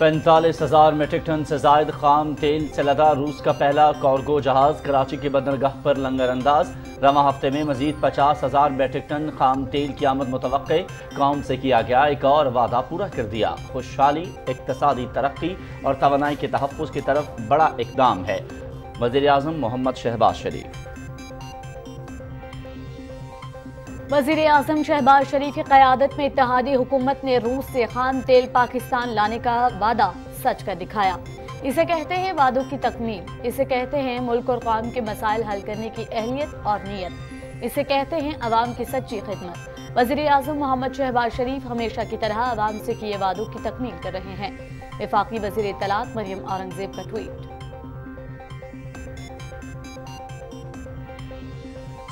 पैंतालीस हज़ार metric ton से जायद खाम तेल से लदा रूस का पहला कार्गो जहाज़ कराची के बंदरगाह पर लंगरअंदाज रवा हफ्ते में मजीद पचास हज़ार मेट्रिक टन खाम तेल की आमद मुतव काम से किया गया एक और वादा पूरा कर दिया खुशहाली इकतसादी तरक्की और तोनाई के तहफ़ की तरफ बड़ा इकदाम है वजीर अजम मोहम्मद शहबाज शरीफ वजीर अजम शहबाज शरीफ की क्यादत में इतिहादी हुकूमत ने रूस से खाम तेल पाकिस्तान लाने का वादा सच कर दिखाया इसे कहते हैं वादों की तकमील इसे कहते हैं मुल्क और कौम के मसाइल हल करने की अहलियत और नीयत इसे कहते हैं आवाम की सच्ची खिदमत वजी अजम मोहम्मद शहबाज शरीफ हमेशा की तरह आवाम से किए वादों की तकमील कर रहे हैं विफाकी वजी तलाक मरियम औरंगजेब का ट्वीट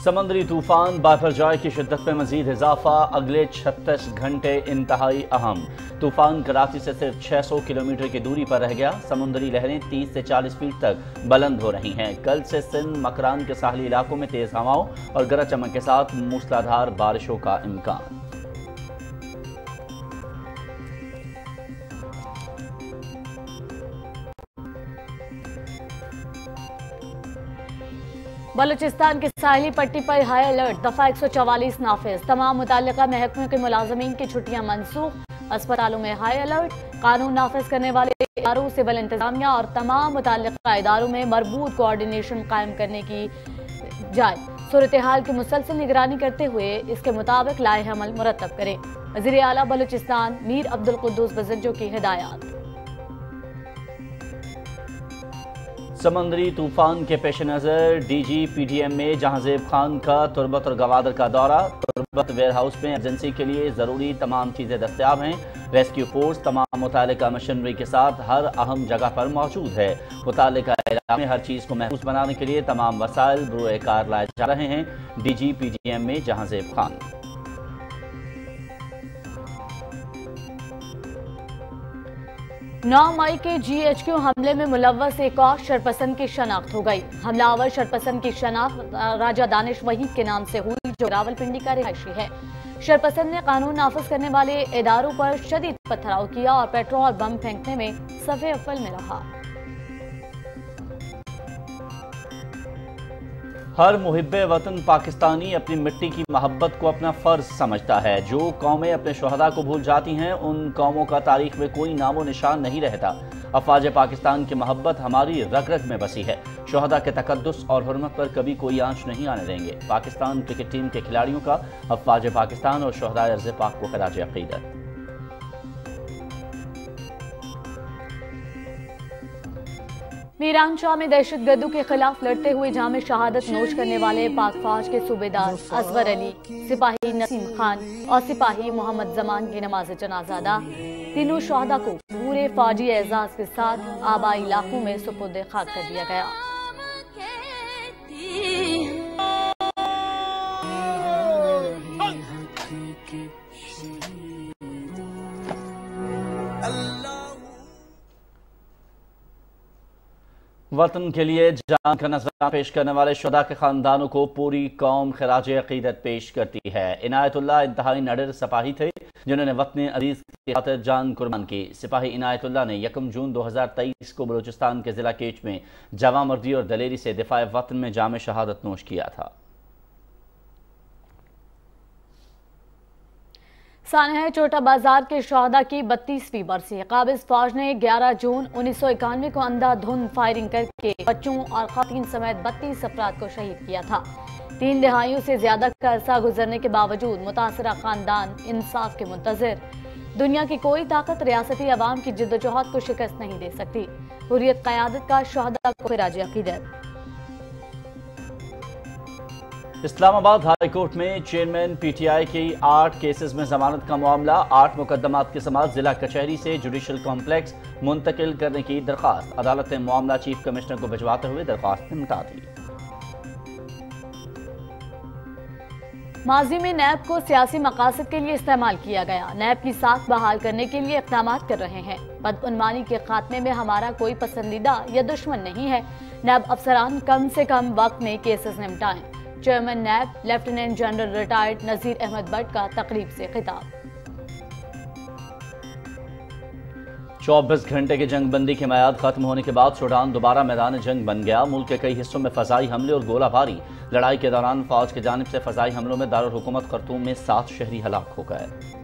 समंदरी तूफान बाफरजाय की शिद्दत में मजीद इजाफा अगले छत्तीस घंटे इंतहाई अहम तूफान कराची से सिर्फ 600 किलोमीटर की दूरी पर रह गया समुंदरी लहरें 30 से 40 फीट तक बुलंद हो रही हैं कल से सिंध मकरान के साहली इलाकों में तेज़ हवाओं और गरज चमक के साथ मूसलाधार बारिशों का इम्कान बलूचिस्तान की साहली पट्टी पर हाई अलर्ट दफा 144 नाफिज तमाम मुतल महकमे के मुलाजमीन की छुट्टियां मनसूख अस्पतालों में हाई अलर्ट कानून नाफिज करने वाले इदारों सिविल इंतजामिया और तमाम मुतल इदारों में मरबूत कोऑर्डिनेशन कायम करने की जाए सूरत हाल की मुसलसल निगरानी करते हुए इसके मुताबिक लाए अमल मुरतब करें वजी अला बलूचिस्तान मीर अब्दुल कुद्दूस बजंजो की हिदायत समंदरी तूफान के पेश नज़र D G P D M में जहाँजेब खान का तुरबत और गवादर का दौरा तुरबत वेयर हाउस में एजेंसी के लिए ज़रूरी तमाम चीज़ें दस्तियाब हैं रेस्क्यू फोर्स तमाम मुतल मशीनरी के साथ हर अहम जगह पर मौजूद है मुतल में हर चीज़ को महफूज बनाने के लिए तमाम वसाइल ब्रूए लाए जा रहे हैं D G P D M में जहाँजेब खान नौ मई के जीएचक्यू हमले में मुलवस एक और शरपसंद की शनाख्त हो गई हमलावर शरपसंद की शनाख्त राजा दानिश वहीद के नाम से हुई जो रावलपिंडी का रिहायशी है शरपसंद ने कानून नाफज करने वाले इदारों पर शदीद पथराव किया और पेट्रोल और बम फेंकने में सफे अफल में रहा हर मुहब वतन पाकिस्तानी अपनी मिट्टी की महब्बत को अपना फ़र्ज समझता है जो कौमें अपने शहदा को भूल जाती हैं उन कौमों का तारीख में कोई नामो निशान नहीं रहता अफवाज पाकिस्तान की महब्बत हमारी रग रग में बसी है शहदा के तकदस और हरमत पर कभी कोई आँच नहीं आने देंगे पाकिस्तान क्रिकेट टीम के खिलाड़ियों का अफवाज पाकिस्तान और शहदा अर्ज पाक को खराज अकीदत मीरान शाह में दहशत गर्दों के खिलाफ लड़ते हुए जाम शहादत नोश करने वाले पाक फौज के सूबेदार अजहर अली सिपाही नसीम खान और सिपाही मोहम्मद जमान की नमाज जनाजादा तीनों शहदा को पूरे फौजी एजाज के साथ आबाई इलाकों में सुपुर्द खाक कर दिया गया वतन के लिए जान का नजराना पेश करने वाले शुदा के खानदानों को पूरी कौम खराज अकीदत पेश करती है इनायतुल्ला इंतहाई नडर सिपाही थे जिन्होंने वतन अजीज की खातर जान कुर्बान की सिपाही इनायतुल्ला ने यकम जून 2023 को बलूचिस्तान के ज़िला केच में जवा मर्दी और दलेरी से दिफा वतन में जाम शहादत नोश किया था सानह छोटा बाजार के शहदा की बत्तीसवीं बरसी काबिज फौज ने 11 जून उन्नीस सौ इक्यानवे को अंधाधुन फायरिंग करके बच्चों और खातिन समेत बत्तीस अफराद को शहीद किया था तीन दहाइयों से ज्यादा का अरसा गुजरने के बावजूद मुतासर खानदान इंसाफ के मुंतजर दुनिया की कोई ताकत रियासती आवाम की जिदोजहद को शिकस्त नहीं दे सकती हुरियत क्यादत का शहदा को राज अकीदत इस्लामाबाद हाईकोर्ट में चेयरमैन पीटीआई की आठ केसेस में जमानत का मामला आठ मुकदमा के समाज जिला कचहरी से जुडिशल कॉम्प्लेक्स मुंतकिल करने की दरख्वास्त अदालत ने मामला चीफ कमिश्नर को भिजवाते हुए दरख्वास्त निपटा दी माजी में नैब को सियासी मकासद के लिए इस्तेमाल किया गया नैब की साख बहाल करने के लिए इकदाम कर रहे हैं बदउनमानी के खात्मे में हमारा कोई पसंदीदा या दुश्मन नहीं है नैब अफसरान कम से कम वक्त में केसेस निपटाएं chairman NAB lieutenant general retired Nazir Ahmed Bhatt का तकरीब से खिताब चौबीस घंटे की जंग बंदी की मैद खत्म होने के बाद सूडान दोबारा मैदान जंग बन गया मुल्क के कई हिस्सों में फजाई हमले और गोलाबारी लड़ाई के दौरान फौज की जानब से फजाई हमलों में दारकूमत खरतूम में सात शहरी हलाक हो गए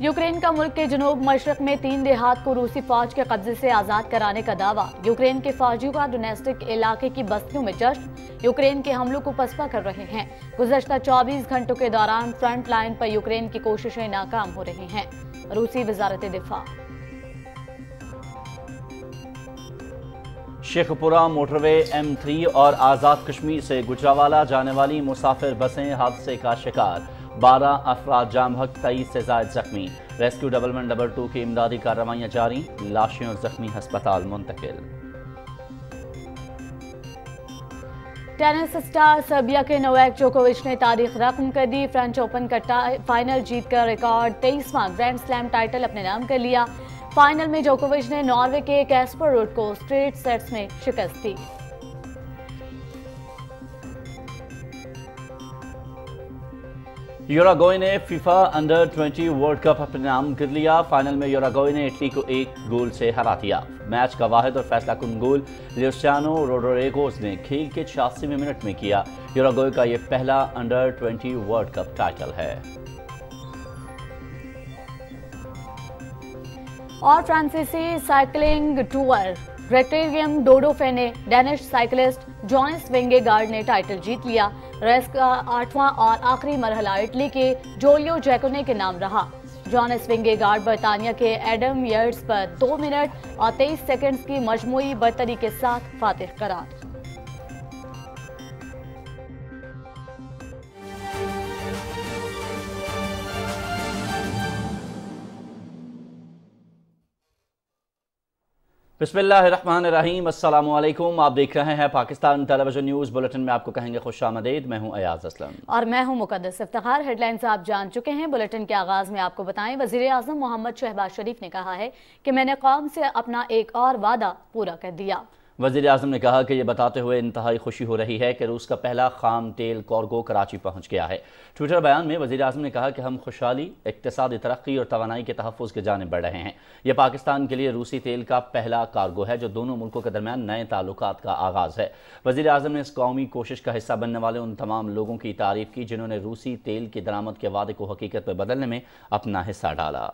यूक्रेन का मुल्क के जनूब मशरक में तीन देहात को रूसी फौज के कब्जे से आज़ाद कराने का दावा यूक्रेन के फौजियों का डोनेस्टिक इलाके की बस्तियों में जश्न यूक्रेन के हमलों को पसपा कर रहे हैं गुजशत 24 घंटों के दौरान फ्रंट लाइन पर यूक्रेन की कोशिशें नाकाम हो रही हैं रूसी वजारत दिफा शेखपुरा मोटरवे एम थ्री और आज़ाद कश्मीर से गुजरावाला जाने वाली मुसाफिर बसें हादसे का शिकार बारह अफराद जाम हक तेईस से जायद जख्मी rescue double one double two की इमदादी कार्रवाइयाँ जारी लाशें और जख्मी हस्पताल मुंतकिल टेनिस स्टार सर्बिया के नोवैक जोकोविच ने तारीख रकम कर दी फ्रेंच ओपन का फाइनल जीत कर रिकॉर्ड तेईसवां ग्रैंड स्लैम टाइटल अपने नाम कर लिया फाइनल में जोकोविच ने नॉर्वे के कैस्पर रोड को स्ट्रेट सेट्स में शिकस्त दी यूरागोई ने फीफा अंडर 20 वर्ल्ड कप अपने नाम कर लिया फाइनल में यूरागोई ने इटली को एक गोल से हरा दिया मैच का वाहिद और फैसला कुन गोल लियोसियानो रोडोरेगोस ने खेल के छियासीवें मिनट में किया यूरागोई का यह पहला अंडर 20 वर्ल्ड कप टाइटल है और फ्रांसीसी साइकिलिंग टूर ब्रेक्टेरियम डोडोफे ने डेनिश साइकिलिस्ट वेंगे वेंगेगार्ड ने टाइटल जीत लिया रेस का आठवां और आखिरी मरहला इटली के जोलियो जैकोने के नाम रहा जॉनस गार्ड बरतानिया के एडम यर्ड्स पर दो मिनट और तेईस सेकेंड की मजमू बरतरी के साथ फातह करार बसमीम अल्लाम आप देख रहे हैं पाकिस्तान टेलीविजन न्यूज़ बुलेटिन में आपको कहेंगे खुश आमदेद मैं हूं अयाज असलम और मैं हूं मुकदस इफ्तार हेडलाइंस आप जान चुके हैं बुलेटिन के आगाज़ में आपको बताएं वजीर अजम मोहम्मद शहबाज शरीफ ने कहा है कि मैंने कौम से अपना एक और वादा पूरा कर दिया वजीर अजम ने कहा कि यह बताते हुए इंतहाई खुशी हो रही है कि रूस का पहला खाम तेल कॉर्गो कराची पहुँच गया है ट्विटर बयान में वजी अजम ने कहा कि हम खुशहाली इकतसादी तरक्की और तोानाई के तहफ़ के जानब बढ़ रहे हैं यह पाकिस्तान के लिए रूसी तेल का पहला कार्गो है जो दोनों मुल्कों के दरमियान नए ताल्लुक का आगाज़ है वजी अजम ने इस कौमी कोशिश का हिस्सा बनने वाले उन तमाम लोगों की तारीफ की जिन्होंने रूसी तेल की दरामद के वादे को हकीकत में बदलने में अपना हिस्सा डाला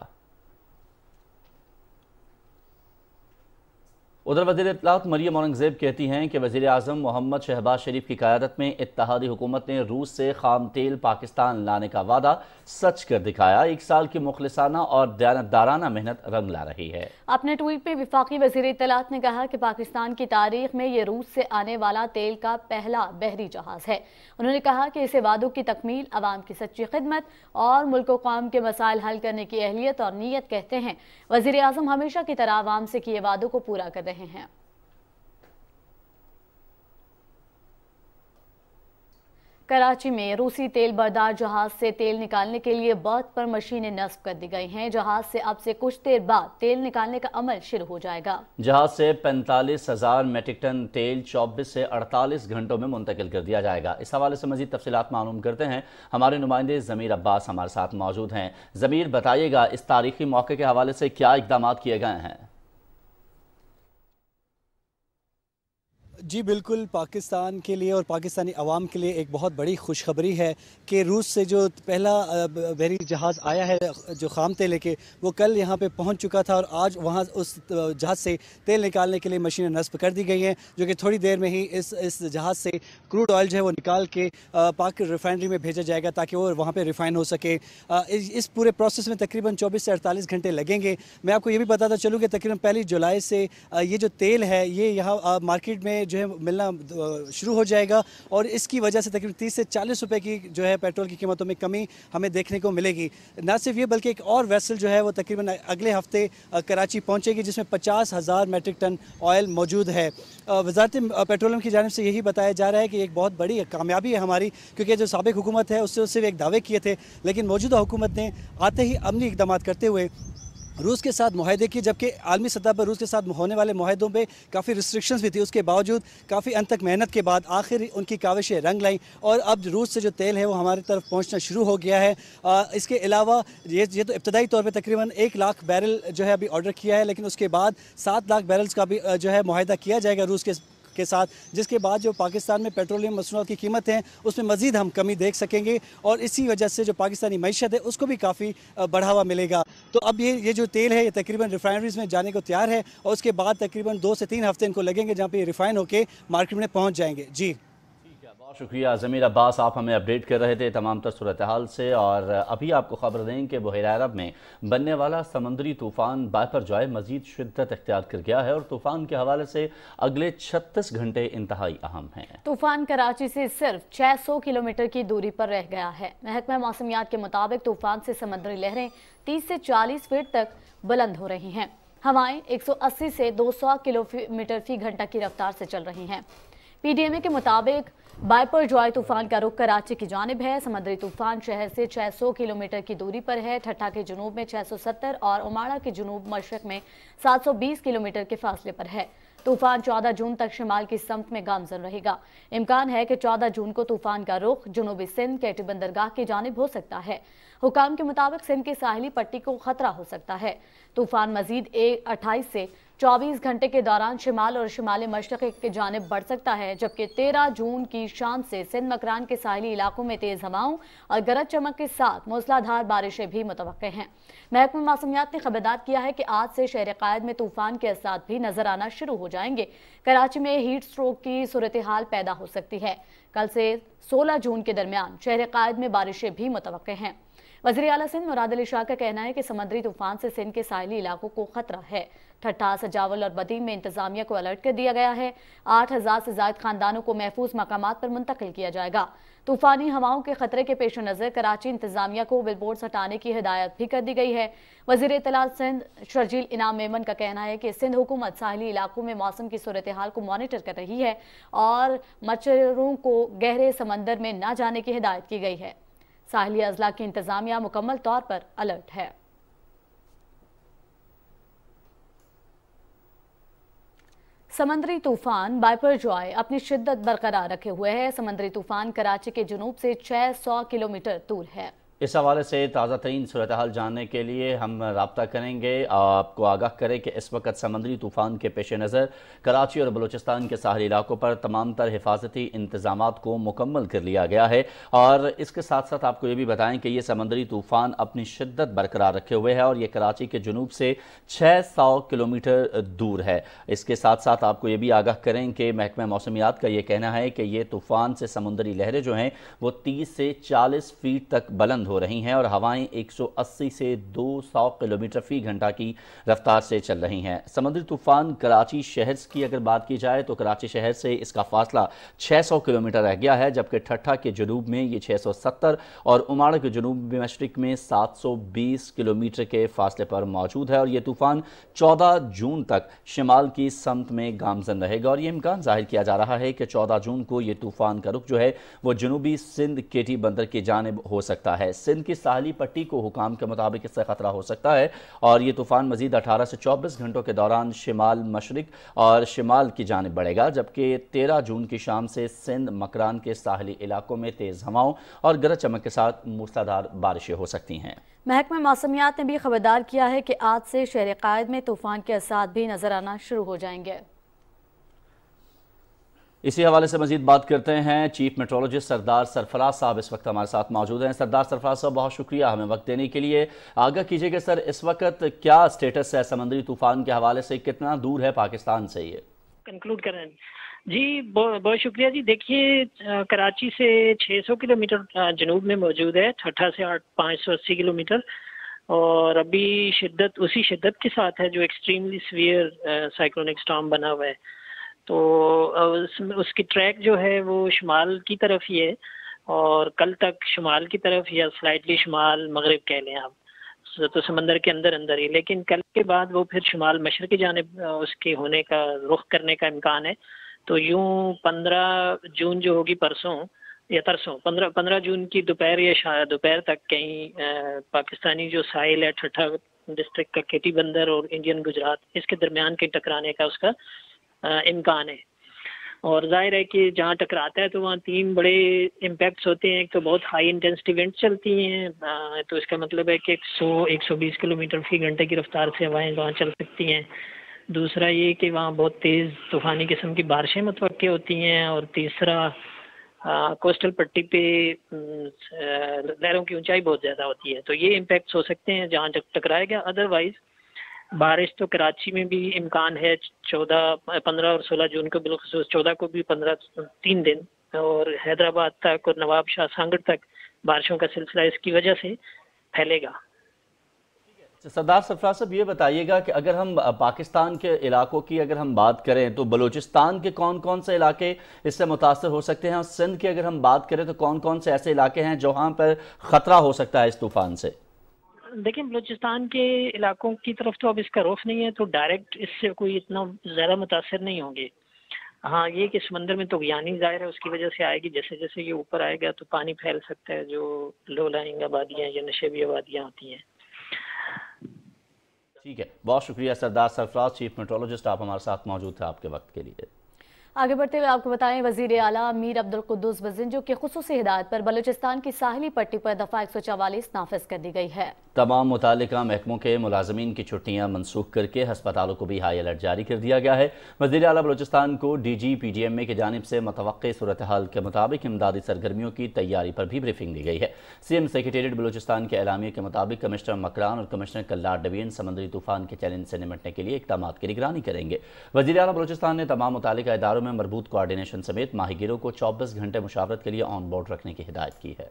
उधर वजीर इतलात मरियम औरंगजेब कहती हैं कि वजीर अजम मोहम्मद शहबाज शरीफ की क्यादत में इतिहादी हुकूमत ने रूस से खाम तेल पाकिस्तान लाने का वादा सच कर दिखाया एक साल की मुखलसाना और दयानतदाराना मेहनत रंग ला रही है अपने ट्वीट में विफाक वजीर इतलात ने कहा कि पाकिस्तान की तारीख में ये रूस से आने वाला तेल का पहला बहरी जहाज है उन्होंने कहा कि इसे वादों की तकमील अवाम की सच्ची खिदमत और मुल्क कौम के मसाइल हल करने की अहलियत और नीयत कहते हैं वजीर अजम हमेशा की तरह आवाम से किए वादों को पूरा कर रहे रहे हैं कराची में रूसी तेल बर्दार जहाज से तेल निकालने के लिए बर्थ पर मशीनें नस्ब कर दी गई हैं जहाज से अब से कुछ देर बाद तेल निकालने का अमल शुरू हो जाएगा जहाज से पैंतालीस हजार मेट्रिक टन तेल चौबीस से अड़तालीस घंटों में मुंतकिल कर दिया जाएगा इस हवाले से मजीद तफसीत मालूम करते हैं हमारे नुमाइंदे जमीर अब्बास हमारे साथ मौजूद हैं जमीर बताइएगा इस तारीखी मौके के हवाले से क्या इकदाम किए गए हैं जी बिल्कुल पाकिस्तान के लिए और पाकिस्तानी आवाम के लिए एक बहुत बड़ी खुशखबरी है कि रूस से जो पहला बहरी जहाज़ आया है जो खाम तेल लेके वो कल यहाँ पे पहुँच चुका था और आज वहाँ उस जहाज़ से तेल निकालने के लिए मशीनें नस्ब कर दी गई हैं जो कि थोड़ी देर में ही इस इस जहाज़ से क्रूड ऑयल जो है वो निकाल के पाक रिफाइनरी में भेजा जाएगा ताकि वो वहाँ पर रिफ़ाइन हो सके इस, इस पूरे प्रोसेस में तकरीबन चौबीस से अड़तालीस घंटे लगेंगे मैं आपको ये भी बताता चलूँ कि तकरीबन पहली जुलाई से ये जो तेल है ये यहाँ मार्केट में जो है मिलना शुरू हो जाएगा और इसकी वजह से तकरीबन तीस से चालीस रुपये की जो है पेट्रोल की कीमतों में कमी हमें देखने को मिलेगी ना सिर्फ ये बल्कि एक और वैसल जो है वो तकरीबन अगले हफ्ते कराची पहुँचेगी जिसमें पचास हज़ार मेट्रिक टन ऑयल मौजूद है वजारत पेट्रोलियम की जानब से यही बताया जा रहा है कि एक बहुत बड़ी कामयाबी है हमारी क्योंकि जो सबक हुकूमत है उससे सिर्फ एक दावे किए थे लेकिन मौजूदा हुकूमत ने आते ही अमली इकदाम करते हुए रूस के साथ माहे की जबकि आलमी सतह पर रूस के साथ होने वाले माहों पर काफ़ी रिस्ट्रिक्शंस भी थी उसके बावजूद काफ़ी अंत तक मेहनत के बाद आखिर उनकी काविशें रंग लाई और अब रूस से जो तेल है वो हमारी तरफ पहुँचना शुरू हो गया है आ, इसके अलावा ये ये तो इब्तदाई तौर पर तकरीबन एक लाख बैरल जो है अभी ऑर्डर किया है लेकिन उसके बाद सात लाख बैरल्स का भी जो है माहिदा किया जाएगा रूस के के साथ जिसके बाद जो पाकिस्तान में पेट्रोलियम मसनूआत की कीमत है उसमें मजीद हम कमी देख सकेंगे और इसी वजह से जो पाकिस्तानी मीशत है उसको भी काफ़ी बढ़ावा मिलेगा तो अब ये ये जो तेल है ये तकरीबन रिफाइनरीज में जाने को तैयार है और उसके बाद तकरीबन दो से तीन हफ्ते इनको लगेंगे जहाँ पर ये रिफाइन होकर मार्केट में पहुँच जाएंगे जी शुक्रिया ज़मीर अब्बास आप हमें अपडेट कर रहे थे तमाम तर सूरत हाल से और अभी आपको खबर दें कि बहर अरब में बनने वाला समंदरी तूफ़ान बापर जॉय मज़ीद शिद्दत अख्तियार कर गया है और तूफ़ान के हवाले से अगले छत्तीस घंटे इंतहाई अहम है तूफ़ान कराची से सिर्फ छः सौ किलोमीटर की दूरी पर रह गया है महकमा मौसमियात के मुताबिक तूफ़ान से समंदरी लहरें तीस से चालीस फीट तक बुलंद हो रही हैं हवाएं 180 से 200 किलोमीटर फी घंटा की रफ्तार से चल रही हैं पीडीएमए के मुताबिक बाइपर जॉय तूफान का रुख कराची की जानब है समुद्री तूफान शहर से 600 किलोमीटर की दूरी पर है ठट्ठा के जुनूब में 670 और उमाड़ा के जुनूब मशरक में 720 किलोमीटर के फासले पर है तूफान 14 जून तक शिमाल की समत में गामजन रहेगा इम्कान है कि 14 जून को तूफान का रुख जुनूबी सिंध के बंदरगाह की जानब हो सकता है हुकाम के मुताबिक सिंध के साहली पट्टी को खतरा हो सकता है तूफान मजीद एक अट्ठाईस से चौबीस घंटे के दौरान शिमाल और शिमाल मशरक की जानब बढ़ सकता है जबकि तेरह जून की शाम से सिंध मकरान के साहली इलाकों में तेज़ हवाओं और गरज चमक के साथ मौसलाधार बारिशें भी मुतव हैं महकमा मौसमियात ने खबरदार किया है कि आज से शहर कायद में तूफान के असाद भी नजर आना शुरू हो जाएंगे कराची में हीट स्ट्रोक की सूरत हाल पैदा हो सकती है कल से सोलह जून के दरमियान शहर कायद में बारिशें भी मुतव हैं वजीर अला सिंध मुराद अली शाह का कहना है कि समुद्री तूफान से सिंध के साहली इलाकों को खतरा है ठट्ठा सजावल और बदीम में इंतजामिया को अलर्ट कर दिया गया है आठ हजार से जायद खानदानों को महफूज मकाम पर मुंतकिल किया जाएगा तूफानी हवाओं के खतरे के पेश नज़र कराची इंतजामिया को बिलबोर्ड हटाने की हिदायत भी कर दी गई है वजीर तलाल सिंध शर्जील इनाम मेमन का कहना है कि सिंध हुकूमत साहली इलाकों में मौसम की सूरत हाल को मॉनिटर कर रही है और मच्छरों को गहरे समंदर में न जाने की हिदायत की गई है साहली अजला की इंतजामिया मुकम्मल तौर पर अलर्ट है समंदरी तूफान बाइपर जॉय अपनी शिद्दत बरकरार रखे हुए है समंदरी तूफान कराची के जनूब से 600 किलोमीटर दूर है इस हवाले से ताज़ा तरीन सूरत हाल जानने के लिए हम रबता करेंगे आपको आगाह करें कि इस वक्त समंदरी तूफ़ान के पेश नज़र कराची और बलोचिस्तान के साहली इलाकों पर तमाम तर हिफाजती इंतजाम को मुकम्मल कर लिया गया है और इसके साथ साथ आपको ये भी बताएं कि ये समंदरी तूफ़ान अपनी शिद्दत बरकरार रखे हुए है और ये कराची के जनूब से छः सौ किलोमीटर दूर है इसके साथ साथ आपको ये भी आगाह करें कि महकमा मौसमियात का ये कहना है कि ये तूफ़ान से समुंदरी लहरें जो हैं वो तीस से चालीस फीट तक बुलंद हो रही हैं और हवाएं 180 से 200 किलोमीटर फी घंटा की रफ्तार से चल रही हैं समुद्री तूफान कराची शहर की अगर बात की जाए तो कराची शहर से इसका फासला 600 किलोमीटर रह गया है जबकि ठट्ठा के जनूब में ये 670 और उमाड़ के जनूब मशरक में 720 किलोमीटर के फासले पर मौजूद है और ये तूफान चौदह जून तक शिमाल की समत में गामजन रहेगा और ये इम्कान जाहिर किया जा रहा है कि चौदह जून को ये तूफान का रुख जो है वो जनूबी सिंध केटी बंदर की जानब हो सकता है सिंध की साहली पट्टी को हुकाम के मुताबिक इससे खतरा हो सकता है और ये तूफान मजीद अठारह से चौबीस घंटों के दौरान शिमाल मशरक और शिमाल की जानब बढ़ेगा जबकि तेरह जून की शाम से सिंध मकरान के साहली इलाकों में तेज़ हवाओं और गरज चमक के साथ मूसलाधार बारिशें हो सकती हैं महकमा मौसमियात ने भी खबरदार किया है कि आज से शहर कायद में तूफान के असाद भी नजर आना शुरू हो जाएंगे इसी हवाले से मजीद बात करते हैं चीफ मेट्रोलॉजिस्ट सरदार सरफराज साहब इस वक्त हमारे साथ मौजूद हैं सरदार सरफराज साहब बहुत शुक्रिया हमें वक्त देने के लिए आगाह कि सर इस वक्त क्या स्टेटस है समंदरी तूफान के हवाले से कितना दूर है पाकिस्तान से ये कंक्लूड करें जी बहुत बहुत शुक्रिया जी देखिए कराची से 600 किलोमीटर जनूब में मौजूद है ठट्ठा से आठ पाँच सौ अस्सी किलोमीटर और अभी शिद्दत उसी शिद्दत के साथ है जो एक्सट्रीमली सवियर साइक्लोनिक स्टॉम बना हुआ है तो उसकी ट्रैक जो है वो शुमाल की तरफ ही है और कल तक शुमाल की तरफ या स्लाइटली शुमाल मगरब कह लें आप तो समंदर के अंदर अंदर ही लेकिन कल के बाद वो फिर शुमाल मशर की जानब उसके होने का रुख करने का इम्कान है तो यूँ पंद्रह जून जो होगी परसों या तरसों पंद्रह पंद्रह जून की दोपहर या शायद दोपहर तक कहीं पाकिस्तानी जो साहिल है ठठा डिस्ट्रिक्ट का केटी बंदर और इंडियन गुजरात इसके दरमियान कहीं टकराने का उसका इम्कान है और ज़ाहिर है कि जहाँ टकराता है तो वहाँ तीन बड़े इम्पैक्ट्स होते हैं एक तो बहुत हाई इंटेंसिटी इवेंट चलती हैं तो इसका मतलब है कि एक सौ एक सौ बीस किलोमीटर फ़ी घंटे की रफ़्तार से हवाएं वहाँ चल सकती हैं दूसरा ये कि वहाँ बहुत तेज़ तूफ़ानी किस्म की बारिशें मुतवक़्क़े होती हैं और तीसरा कोस्टल पट्टी पे लहरों की ऊंचाई बहुत ज़्यादा होती है तो ये इम्पैक्ट्स हो सकते हैं जहाँ टकराएगा अदरवाइज़ बारिश तो कराची में भी इम्कान है चौदह पंद्रह और सोलह जून को बिलखसूस चौदह को भी पंद्रह तीन दिन और हैदराबाद तक और नवाब शाह सांगड़ तक बारिशों का सिलसिला इसकी वजह से फैलेगा अच्छा, सरदार सफरा साहब ये बताइएगा कि अगर हम पाकिस्तान के इलाकों की अगर हम बात करें तो बलूचिस्तान के कौन कौन से इलाके इससे मुतासर हो सकते हैं और सिंध की अगर हम बात करें तो कौन कौन से ऐसे इलाके हैं जहाँ पर ख़तरा हो सकता है इस तूफ़ान से देखिए बलूचिस्तान के इलाकों की तरफ तो अब इसका रुख नहीं है तो डायरेक्ट इससे कोई इतना ज़्यादा मुतासर नहीं होंगे हाँ ये कि समंदर में तो यानी ज़ाहिर है उसकी वजह से आएगी जैसे जैसे ये ऊपर आएगा तो पानी फैल सकता है जो लो लाइंग आबादियाँ या नशेबी आबादियाँ होती हैं ठीक है बहुत शुक्रिया सरदार सरफराज चीफ मेट्रोलॉजिस्ट आप हमारे साथ मौजूद थे आपके वक्त के लिए आगे बढ़ते हुए आपको बताएं वजीर अला मीर कुद्दूस बजिंजो की खसूस हिदायत पर बलूचिस्तान की साहली पट्टी पर दफा एक सौ चवालीस नाफज कर दी गई है तमाम मुतल महकमों के मुलाजमीन की छुट्टियाँ मनसूख करके हस्पतालों को भी हाई अलर्ट जारी कर दिया गया है वजीर अला बलोचिस्तान को D G P D M A की जानब से मुतव सूरत हाल के मुताबिक इमदादी सरगर्मियों की तैयारी पर भी ब्रीफिंग दी गई है सी एम सेक्रेटेरिएट बलोचिस्तान के एलामिया के मुताबिक कमिश्नर मकरान और कमिश्नर कल्लार डबीन समंदरी तूफान के चैलेंज से निपटने के लिए इकदाम की निगरानी करेंगे वजी अला बलोचिस्तान ने तमाम मुतल इदारों में मरबूत कोऑर्डिनेशन समेत माहिगीरों को चौबीस घंटे मुशावरत के लिए ऑन बोर्ड रखने की हिदायत की है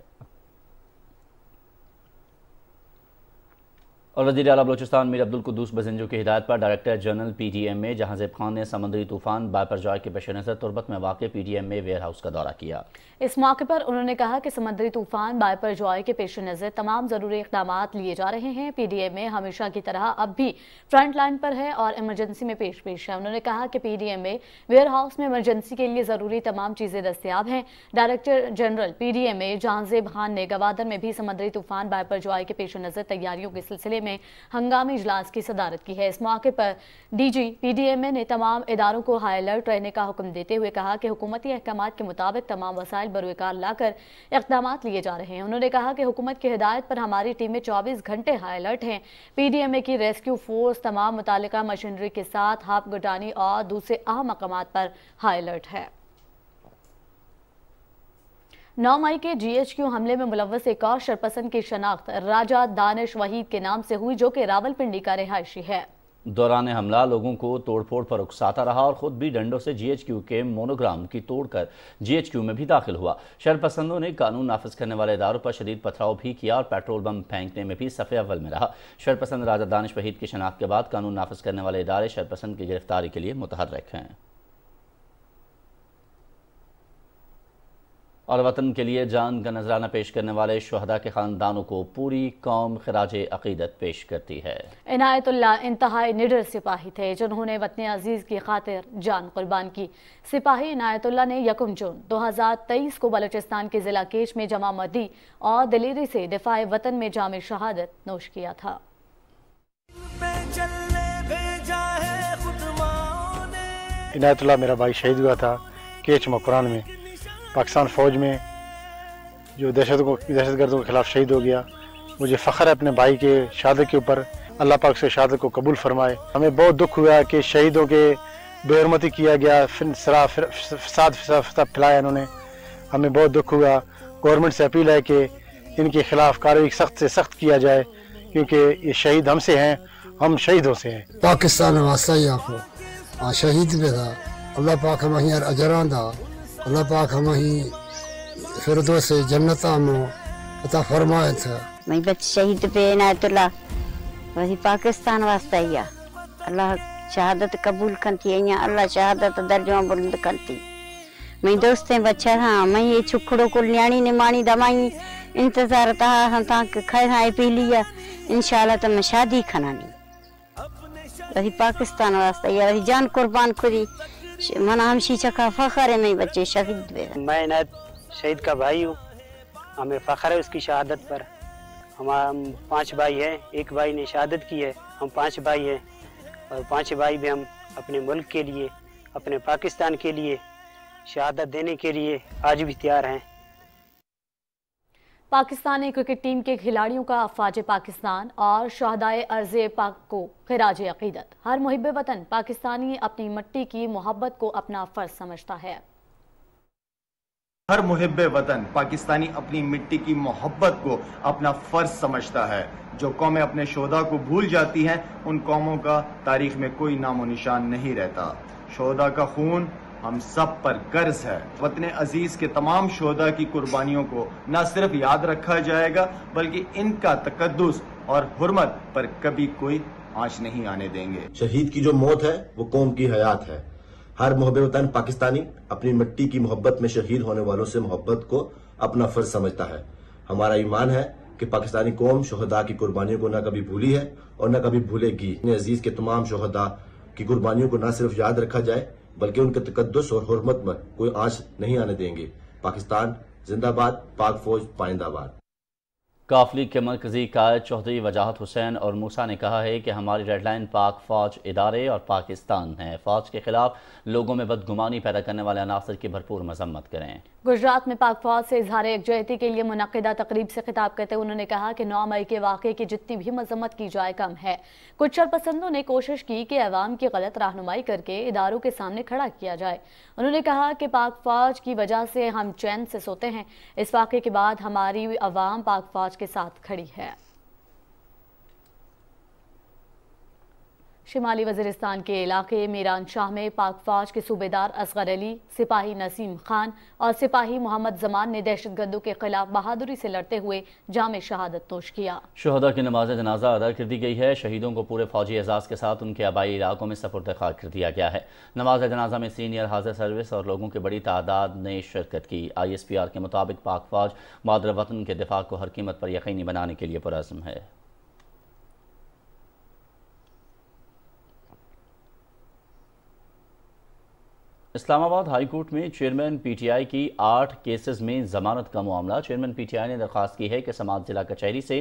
और वजी अला बलोचिस्तान मीर अब्दुल कुदूस बजेंजो की हिदायत पर director general P D M A Jahanzeb Khan ने समुद्री तूफान बापरजार के पेश नज़र तुरबत में वाक़ P D M A warehouse का दौरा किया इस मौके पर उन्होंने कहा कि समुद्री तूफान बापरजॉय के पेश नज़र तमाम ज़रूरी इकदाम लिए जा रहे हैं पी डी एम ए हमेशा की तरह अब भी फ्रंट लाइन पर है और एमरजेंसी में पेश पेश है उन्होंने कहा कि P D M A warehouse में एमरजेंसी के लिए ज़रूरी तमाम चीज़ें दस्तियाब हैं director general P D M A Jahanzeb Khan ने गवादर में भी समुद्री तूफान बापरजॉय के पेश नज़र तैयारियों के सिलसिले में हंगामी इजलास की सदारत की है इस मौके पर डीजी पीडीएमए ने तमाम इदारों को हाई अलर्ट रहने का हुक्म देते हुए कहा कि हुकूमती अहकाम के मुताबिक तमाम वसाइल बरवेकार लाकर इकदाम लिए जा रहे हैं उन्होंने कहा कि हुकूमत की हिदायत पर हमारी टीमें चौबीस घंटे हाई अलर्ट हैं पी डी एम ए की रेस्क्यू फोर्स तमाम मुतल मशीनरी के साथ हाफ गटानी और दूसरे अहम मकाम पर हाई अलर्ट है नौ मई के जीएचक्यू हमले में मुलवस एक और शरपसंद की शनाख्त राजा दानिश वहीद के नाम से हुई जो कि रावलपिंडी का रिहायशी है दौरान हमला लोगों को तोड़फोड़ पर उकसाता रहा और खुद भी डंडों से जीएचक्यू के मोनोग्राम की तोड़कर जीएचक्यू में भी दाखिल हुआ शरपसंदों ने कानून नाफिज करने वाले इदारों पर शदीद पथराव भी किया और पेट्रोल बम फेंकने में भी सफ़े अव्वल में रहा शरपसंद राजा दानिश वहीद की शनाख्त के बाद कानून नाफिज करने वाले इदारे शरपसंद की गिरफ्तारी के लिए मुतहरक हैं और वतन के लिए जान का नजराना पेश करने वाले शहदा के ख़ानदानों को पूरी कौम खराज अकीदत पेश करती है इनायतुल्ला इंतहा निडर सिपाही थे जिन्होंने वतन अजीज़ की खातिर जान कुर्बान की सिपाही इनायतुल्ला ने यकम जून दो हज़ार तेईस को बलूचिस्तान के ज़िला केश में जमा मदी और दिलेरी से दिफाए वतन में जाम शहादत नोश किया था इनायतुल्ला मेरा भाई शहीद हुआ था केच मकुरान में पाकिस्तान फ़ौज में जो दहशत को दहशत गर्दों के ख़िलाफ़ शहीद हो गया मुझे फ़ख्र है अपने भाई के शहादत के ऊपर अल्लाह पाक से शहादत को कबूल फरमाए हमें बहुत दुख हुआ कि शहीदों के बेहरमती किया गया फिर सरा फसाद फसा फैलाया इन्होंने हमें बहुत दुख हुआ गवर्नमेंट से अपील है कि इनके ख़िलाफ़ कार्रवाई सख्त से सख्त किया जाए क्योंकि ये शहीद हमसे हैं हम शहीदों से हैं पाकिस्तान वास्ता ही आपको शहीद ने था अल्लाह पाक हम अजरान था अल्लाह पाक हम ही से जन्नत फरमाए था मैं बच शहीद पे वही पाकिस्तान ही अल्लाह शहादत कबूल अल्लाह शहादत दर्जो बुलंद बच्चा मैं ये छुकड़ो को ने दमाई इंतजार था हम इंशाल्लाह तो मैं शादी वही पाकिस्तान वही जान कुर्बान मैं नाम शीशा का फखर है मेरे बच्चे शहीद मैं इनायत शहीद का भाई हूँ हमें फ़खर है उसकी शहादत पर हम पांच भाई हैं एक भाई ने शहादत की है हम पांच भाई हैं और पांच भाई भी हम अपने मुल्क के लिए अपने पाकिस्तान के लिए शहादत देने के लिए आज भी तैयार हैं पाकिस्तानी क्रिकेट टीम के खिलाड़ियों का अफवाज पाकिस्तान और शहदाय अर्ज पाक को खराज अकीदत हर मुहब वतन पाकिस्तानी अपनी मट्टी की मोहब्बत को अपना फ़र्ज समझता है हर मुहब वतन पाकिस्तानी अपनी मिट्टी की मोहब्बत को अपना फ़र्ज समझता है जो कौमें अपने शोधा को भूल जाती हैं उन कौमों का तारीख में कोई नामो निशान नहीं रहता शोधा का खून हम सब पर कर्ज है वतन अजीज के तमाम शोदा की कुर्बानियों को न सिर्फ याद रखा जाएगा बल्कि इनका तकदस और हरमत पर कभी कोई आँच नहीं आने देंगे शहीद की जो मौत है वो कौम की हयात है हर मोहब वतन पाकिस्तानी अपनी मिट्टी की मोहब्बत में शहीद होने वालों से मोहब्बत को अपना फर्ज समझता है हमारा ईमान है कि पाकिस्तानी कौम शहदा की कुर्बानियों को न कभी भूली है और न कभी भूलेगी अजीज के तमाम शहदा की कुर्बानियों को न सिर्फ याद रखा जाए बल्कि उनके तकदस और हरमत में कोई आंच नहीं आने देंगे पाकिस्तान जिंदाबाद पाक फौज पाइंदाबाद काफ लीग के मरकजी कायद चौधरी वजाहत हुसैन और मूसा ने कहा है कि हमारी रेडलाइन लाइन पाक फौज इदारे और पाकिस्तान है फौज के खिलाफ लोगों में बदगुमानी पैदा करने वाले अनासर की भरपूर मजम्मत करें गुजरात में पाक फौज से इजहार यकजहती के लिए मुनदा तकरीब से खिताब करते हुए उन्होंने कहा कि नौ मई के वाक़े की जितनी भी मजम्मत की जाए कम है कुछ शरपसंदों ने कोशिश की कि अवाम की गलत रहनुमाई करके इदारों के सामने खड़ा किया जाए उन्होंने कहा कि पाक फौज की वजह से हम चैन से सोते हैं इस वाक़े के बाद हमारी अवाम पाक फौज के साथ खड़ी है शिमाली वजरस्तान के इलाके मीरान शाह में पाक फौज के सूबेदार असगर अली सिपाही नसीम खान और सिपाही मोहम्मद जमान ने दहशत गर्दों के खिलाफ बहादुरी से लड़ते हुए जाम शहादत नोश किया शहदा की नमाज जनाजा अदा कर दी गई है शहीदों को पूरे फौजी एजाज के साथ उनके आबाई इलाकों में सफर खाक कर दिया गया है नमाज जनाजा में सीनियर हाजिर सर्विस और लोगों की बड़ी तादाद ने शिरकत की आई एस पी आर के मुताबिक पाक फौज मादर वतन के दिफा को हर कीमत पर यकीनी बनाने के लिए पुरजम है इस्लामाबाद हाई कोर्ट में चेयरमैन पीटीआई की आठ केसेस में जमानत का मामला चेयरमैन पीटीआई ने दरखास्त की है कि समाज जिला कचहरी से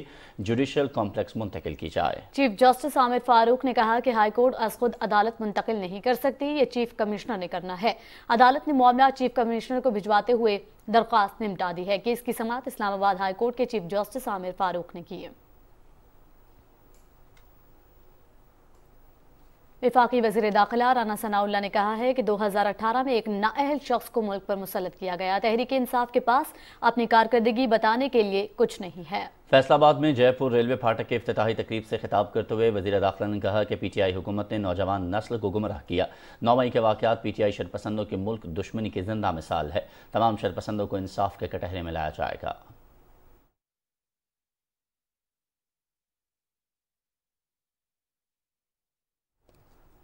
जुडिशियल कॉम्प्लेक्स मुंतकिल की जाए चीफ जस्टिस आमिर फारूक ने कहा कि हाई कोर्ट खुद अदालत मुंतकिल नहीं कर सकती ये चीफ कमिश्नर ने करना है अदालत ने मामला चीफ कमिश्नर को भिजवाते हुए दरख्वास्त निपटा दी है केस की समात इस्लामाबाद हाईकोर्ट के चीफ जस्टिस आमिर फारूक ने की है विफाकी वजीर दाखिला राना सनाउल्ला ने कहा है कि 2018 में एक नाअहल शख्स को मुल्क पर मुसलत किया गया तहरीक इंसाफ के पास अपनी कारकर्दगी बताने के लिए कुछ नहीं है फैसलाबाद में जयपुर रेलवे फाटक के अफ्ताही तकरीब से खिताब करते हुए वजीर दाखिला ने कहा कि पी टी आई हुकूमत ने नौजवान नस्ल को गुमराह किया नौ मई के वाक़त पी टी आई शरपसंदों के मुल्क दुश्मनी की जिंदा मिसाल है तमाम शरपसंदों को इंसाफ के कटहरे में लाया जाएगा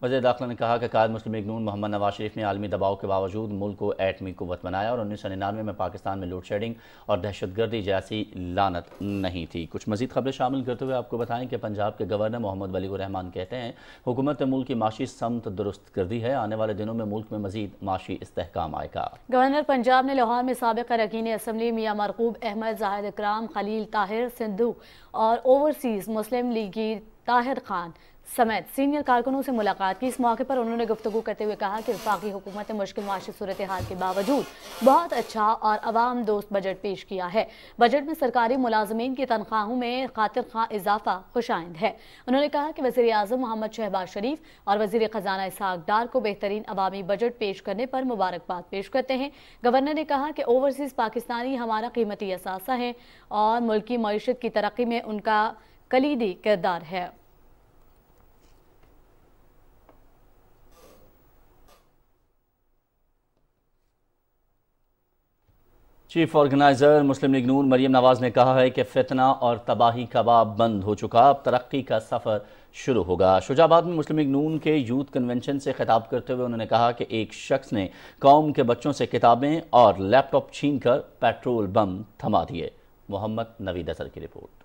वजी दाखिला ने कहा कि कायद मुस्लिम इगनून मोहम्मद नवाज शरीफ ने आलमी दबाव के बावजूद मुल्क को एटमी कुत बनाया और उन्नीस सौ निन्यानवे में पाकिस्तान में लोड शेडिंग और दहशतगर्दी जैसी लानत नहीं थी कुछ मजीद खबरें शामिल करते हुए आपको बताएं कि पंजाब के गवर्नर मोहम्मद वली रहमान कहते हैं हुकूमत ने मुल्क की माशी समत दुरुस्त कर दी है आने वाले दिनों में मुल्क में मजीद माशी इसकाम आएगा गवर्नर पंजाब ने लाहौर में सबक रकीन असम्बली मियाँ मरकूब अहमद जाहिद इक्राम खलील ताहिर सिंधु और ओवरसीज़ मुस्लिम लीग ताहिर खान समेत सीनियर कारकुनों से मुलाकात की इस मौके पर उन्होंने गुफ्तु करते हुए कहा कि विफाक हुकूमत ने मुश्किल माशी सूरत हाल के बावजूद बहुत अच्छा और आवाम दोस्त बजट पेश किया है बजट में सरकारी मुलाजमीन की तनख्वाहों में खातिर खां इजाफा खुशाइंद है उन्होंने कहा कि वजी अजम मोहम्मद शहबाज शरीफ और वजी खजाना इसहाक डार को बेहतरीन अवामी बजट पेश करने पर मुबारकबाद पेश करते हैं गवर्नर ने कहा कि ओवरसीज़ पाकिस्तानी हमारा कीमती असासा है और मुल्की मीशत की तरक्की में उनका कलीदी किरदार है चीफ ऑर्गेनाइजर मुस्लिम लीग नून मरीम नवाज ने कहा है कि फितना और तबाही का बाब बंद हो चुका अब तरक्की का सफ़र शुरू होगा शुजाबाद में मुस्लिम लीग नून के यूथ कन्वेंशन से खिताब करते हुए उन्होंने कहा कि एक शख्स ने कौम के बच्चों से किताबें और लैपटॉप छीन कर पेट्रोल बम थमा दिए मोहम्मद नवीद असर की रिपोर्ट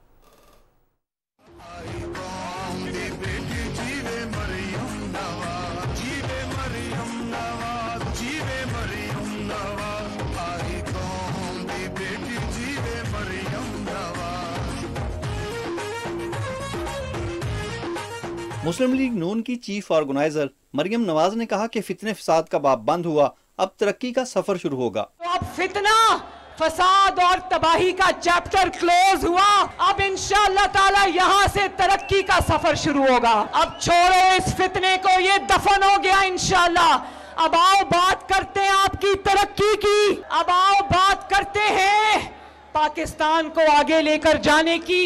मुस्लिम लीग नून की चीफ ऑर्गेनाइजर मरियम नवाज ने कहा कि फितने फसाद का बाप बंद हुआ अब तरक्की का सफर शुरू होगा तो अब फितना फसाद और तबाही का चैप्टर क्लोज हुआ अब इन ताला यहाँ से तरक्की का सफर शुरू होगा अब छोड़ो इस फितने को ये दफन हो गया इन अब आओ बात करते हैं आपकी तरक्की की अब आओ बात करते हैं पाकिस्तान को आगे लेकर जाने की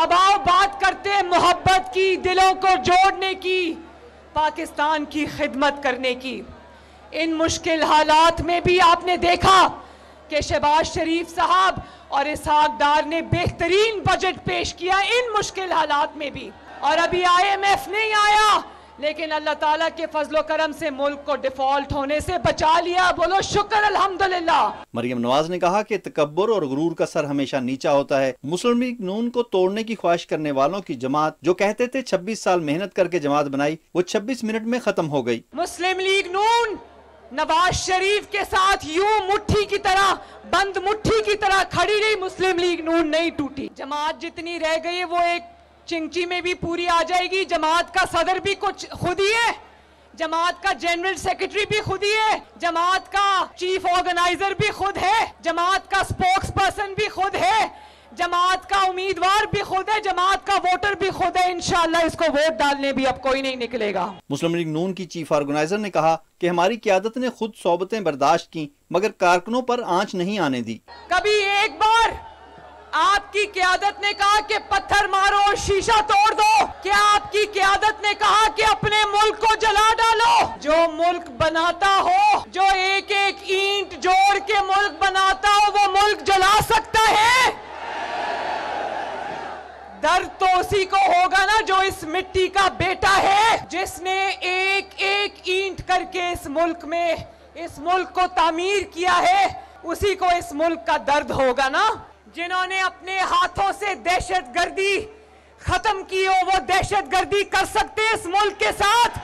अब आओ बात करते मोहब्बत की दिलों को जोड़ने की पाकिस्तान की खिदमत करने की इन मुश्किल हालात में भी आपने देखा कि शहबाज शरीफ साहब और इसहाक डार ने बेहतरीन बजट पेश किया इन मुश्किल हालात में भी और अभी आईएमएफ नहीं आया लेकिन अल्लाह ताला के फजलो करम से मुल्क को डिफॉल्ट होने से बचा लिया बोलो शुक्र अल्हम्दुलिल्लाह। मरियम नवाज ने कहा कि तकबर और गुरूर का सर हमेशा नीचा होता है मुस्लिम लीग नून को तोड़ने की ख्वाहिश करने वालों की जमात जो कहते थे छब्बीस साल मेहनत करके जमात बनाई वो छब्बीस मिनट में खत्म हो गयी मुस्लिम लीग नून नवाज शरीफ के साथ यूं मुट्ठी की तरह बंद मुट्ठी की तरह खड़ी रही मुस्लिम लीग नून नहीं टूटी जमात जितनी रह गई वो एक चिंची में भी पूरी आ जाएगी जमात का सदर भी कुछ खुद ही है जमात का जनरल सेक्रेटरी भी खुद ही है जमात का चीफ ऑर्गेनाइजर भी खुद है जमात का स्पोक्स पर्सन भी खुद है जमात का उम्मीदवार भी खुद है जमात का वोटर भी खुद है इनशाला इसको वोट डालने भी अब कोई नहीं निकलेगा मुस्लिम लीग नून की चीफ ऑर्गेनाइजर ने कहा कि हमारी क्यादत ने खुद सोबतें बर्दाश्त की मगर कारकुनों पर आंच नहीं आने दी कभी एक बार आपकी क्यादत ने कहा कि पत्थर मारो और शीशा तोड़ दो क्या आपकी क्यादत ने कहा कि अपने मुल्क को जला डालो जो मुल्क बनाता हो जो एक एक ईंट जोड़ के मुल्क बनाता हो वो मुल्क जला सकता है दर्द तो उसी को होगा ना जो इस मिट्टी का बेटा है जिसने एक एक ईंट करके इस मुल्क में इस मुल्क को तामीर किया है उसी को इस मुल्क का दर्द होगा ना जिन्होंने अपने हाथों से दहशत गर्दी खत्म की हो वो दहशत गर्दी कर सकते इस मुल्क के साथ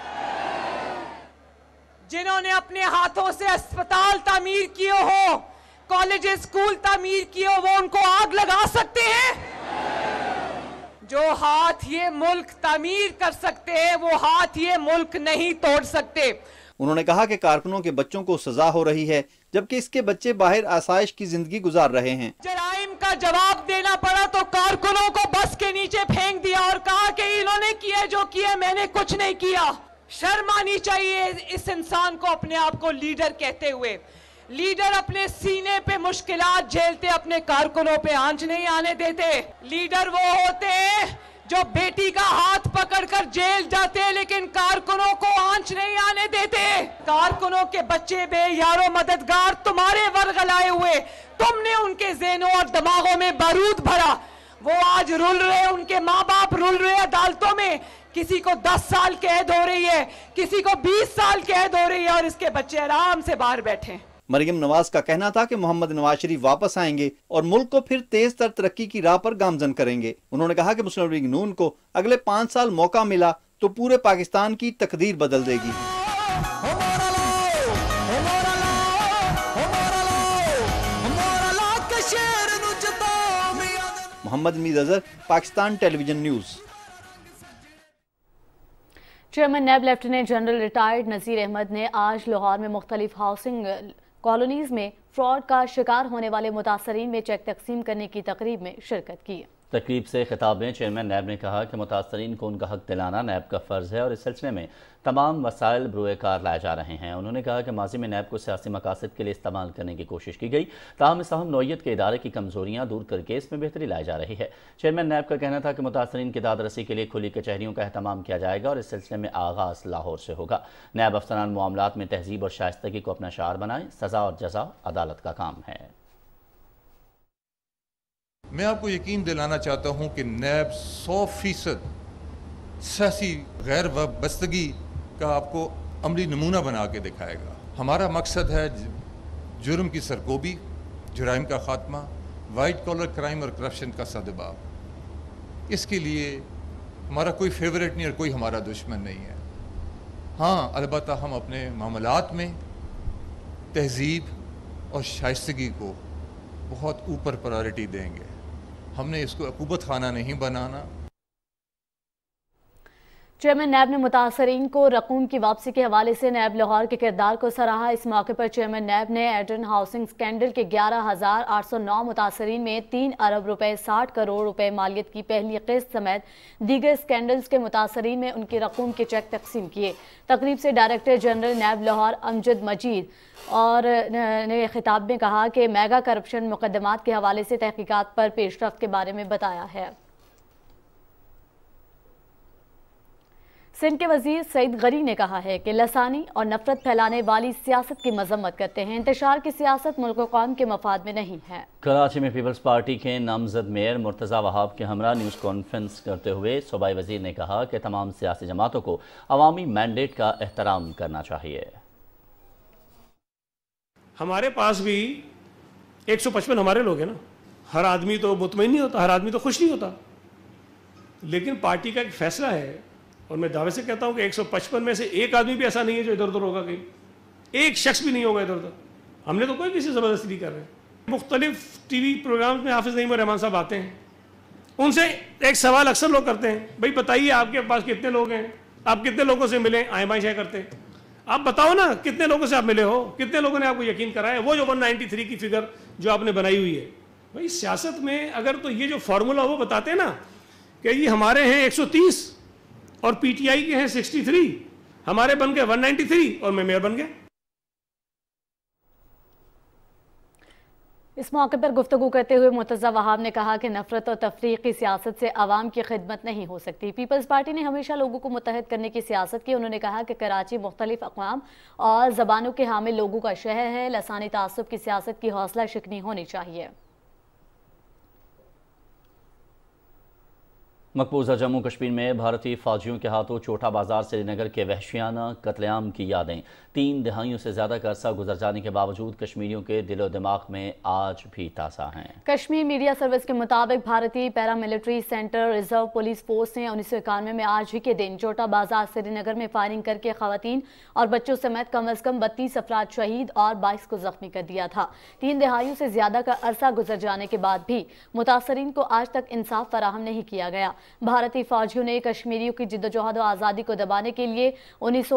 जिन्होंने अपने हाथों से अस्पताल तामीर किए हो कॉलेज स्कूल तामीर किए वो उनको आग लगा सकते हैं जो हाथ ये मुल्क तामीर कर सकते हैं वो हाथ ये मुल्क नहीं तोड़ सकते उन्होंने कहा कि कारकुनों के बच्चों को सजा हो रही है जबकि इसके बच्चे बाहर आसाइश की जिंदगी गुजार रहे हैं जराइम का जवाब देना पड़ा तो कारकुनों को बस के नीचे फेंक दिया और कहा कि इन्होंने किए जो किए मैंने कुछ नहीं किया शर्म आनी चाहिए इस इंसान को अपने आप को लीडर कहते हुए लीडर अपने सीने पे मुश्किलात झेलते अपने कारकुनों पे आंच नहीं आने देते लीडर वो होते हैं जो बेटी का हाथ पकड़कर जेल जाते लेकिन कारकुनों को आंच नहीं आने देते कारकुनों के बच्चे बे यारो मददगार तुम्हारे वर्ग लाए हुए तुमने उनके जेनों और दिमागों में बारूद भरा वो आज रुल रहे उनके माँ बाप रुल रहे अदालतों में किसी को 10 साल कैद हो रही है किसी को 20 साल कैद हो रही है और इसके बच्चे आराम से बाहर बैठे हैं मरियम नवाज का कहना था कि मोहम्मद नवाज शरीफ वापस आएंगे और मुल्क को फिर तेज तर तरक्की की राह पर गामजन करेंगे उन्होंने कहा कि मुस्लिम लीग नून को अगले पाँच साल मौका मिला तो पूरे पाकिस्तान की तकदीर बदल देगी मोहम्मद मीज Azhar Pakistan television news chairman NAB lieutenant general retired Nazir Ahmed ने आज लाहौर में मुख्तलिफ हाउसिंग कॉलोनीज में फ्रॉड का शिकार होने वाले मुतासरीन में चेक तकसीम करने की तकरीब में शिरकत की तकरीब से खिताब में चेयरमैन नैब ने कहा कि मुतासरीन को उनका हक दिलाना नैब का फ़र्ज़ है और इस सिलसिले में तमाम वसाइल कार लाए जा रहे हैं उन्होंने कहा कि माजी में नैब को सियासी मकासद के लिए इस्तेमाल करने की कोशिश की गई ताहम इस अहम नोयत के इदारे की कमजोरियाँ दूर करके इसमें बेहतरी लाई जा रही है चेयरमैन नैब का कहना था कि मुतासरीन की दादरसी के लिए खुली कचहरीों का अहतमाम किया जाएगा और इस सिलसिले में आगाज़ लाहौर से होगा नैब अफसरान मामला में तहजीब और शायस्तगी को अपना शार बनाएं सज़ा और जजा अदालत का काम है मैं आपको यकीन दिलाना चाहता हूँ कि नैब सौ फीसद सियासी गैर वस्तगी का आपको अमली नमूना बना के दिखाएगा हमारा मकसद है जुर्म की सरकोबी जुराइम का खात्मा वाइट कॉलर क्राइम और करप्शन का सदबाव इसके लिए हमारा कोई फेवरेट नहीं और कोई हमारा दुश्मन नहीं है हाँ अलबत् हम अपने मामलात में तहजीब और शाइगी को बहुत ऊपर प्रायोरिटी देंगे हमने इसको अकूबत खाना नहीं बनाना चेयरमैन नैब ने मुतासरीन को रकूम की वापसी के हवाले से नैब लाहौर के किरदार को सराहा इस मौके पर चेयरमैन नैब ने एडन हाउसिंग स्कैंडल के ग्यारह हज़ार आठ सौ नौ मुतासरीन में तीन अरब रुपए साठ करोड़ रुपए मालियत की पहली किस्त समेत दीगर स्कैंडल्स के मुतासरीन में उनकी रकूम के चेक तकसीम किए तकरीब से director general NAB Lahore Amjad Majeed और ने खिताब में कहा कि मेगा करप्शन मुकदमात के हवाले से तहकीकत पर पेशरफ के बारे में बताया है सिंध के वजीर सईद गरी ने कहा है कि लसानी और नफरत फैलाने वाली सियासत की मजम्मत करते हैं इंतजार की सियासत मुल्क कौम के मफाद में नहीं है कराची में पीपल्स पार्टी के नामजद मेयर मुर्तज़ा वहाब के हमरा न्यूज़ कॉन्फ्रेंस करते हुए सूबाई वजीर ने कहा कि तमाम सियासी जमातों को अवामी मैंडेट का एहतराम करना चाहिए हमारे पास भी एक सौ पचपन हमारे लोग हैं ना हर आदमी तो मुतमिन नहीं होता हर आदमी तो खुश नहीं होता लेकिन पार्टी का एक फैसला है और मैं दावे से कहता हूं कि 155 में से एक आदमी भी ऐसा नहीं है जो इधर उधर होगा कहीं एक शख्स भी नहीं होगा इधर उधर हमने तो कोई किसी ज़बरदस्ती नहीं कर रहे हैं मुख्तलिफ टी वी प्रोग्राम में हाफिज़ नईम रहमान साहब आते हैं उनसे एक सवाल अक्सर लोग करते हैं भाई बताइए आपके पास कितने लोग हैं आप कितने लोगों से मिले आए बाएँ शायद करते हैं आप बताओ ना कितने लोगों से आप मिले हो कितने लोगों ने आपको यकीन कराया वो जो थ्री की फिगर जो आपने बनाई हुई है भाई सियासत में अगर तो ये जो फार्मूला वो बताते हैं ना कि ये हमारे हैं तीस और पीटीआई के हैं 63 हमारे बन गए 193 और मैं मेयर बन गया इस मौके पर गुफ्तु करते हुए मुतजा वहाब ने कहा कि नफरत और तफरी की सियासत से आवाम की खिदमत नहीं हो सकती पीपल्स पार्टी ने हमेशा लोगों को मुतहद करने की सियासत की उन्होंने कहा कि कराची मुख्तलिफ अकवाम और जबानों के हामिल लोगों का शहर है लसानी तसब की सियासत की हौसला शिकनी होनी चाहिए मकबूजा जम्मू कश्मीर में भारतीय फौजियों के हाथों छोटा बाजार श्रीनगर के वहशियाना कतलेआम की यादें तीन दहाइयों से ज्यादा का अरसा गुजर जाने के बावजूद कश्मीरियों के दिलो दिमाग में आज भी ताजा हैं कश्मीर मीडिया सर्विस के मुताबिक भारतीय paramilitary centre reserve police force ने उन्नीस सौ इक्यानवे में आज ही के दिन छोटा बाजार श्रीनगर में फायरिंग करके खातन और बच्चों समेत कम अज कम बत्तीस अफराद शहीद और बाईस को जख्मी कर दिया था तीन दहाइयों से ज्यादा का अरसा गुजर जाने के बाद भी मुतासरीन को आज तक इंसाफ फराहम नहीं किया गया भारतीय फौजियों ने कश्मीरियों की जिद्दोजहद आज़ादी को दबाने के लिए उन्नीस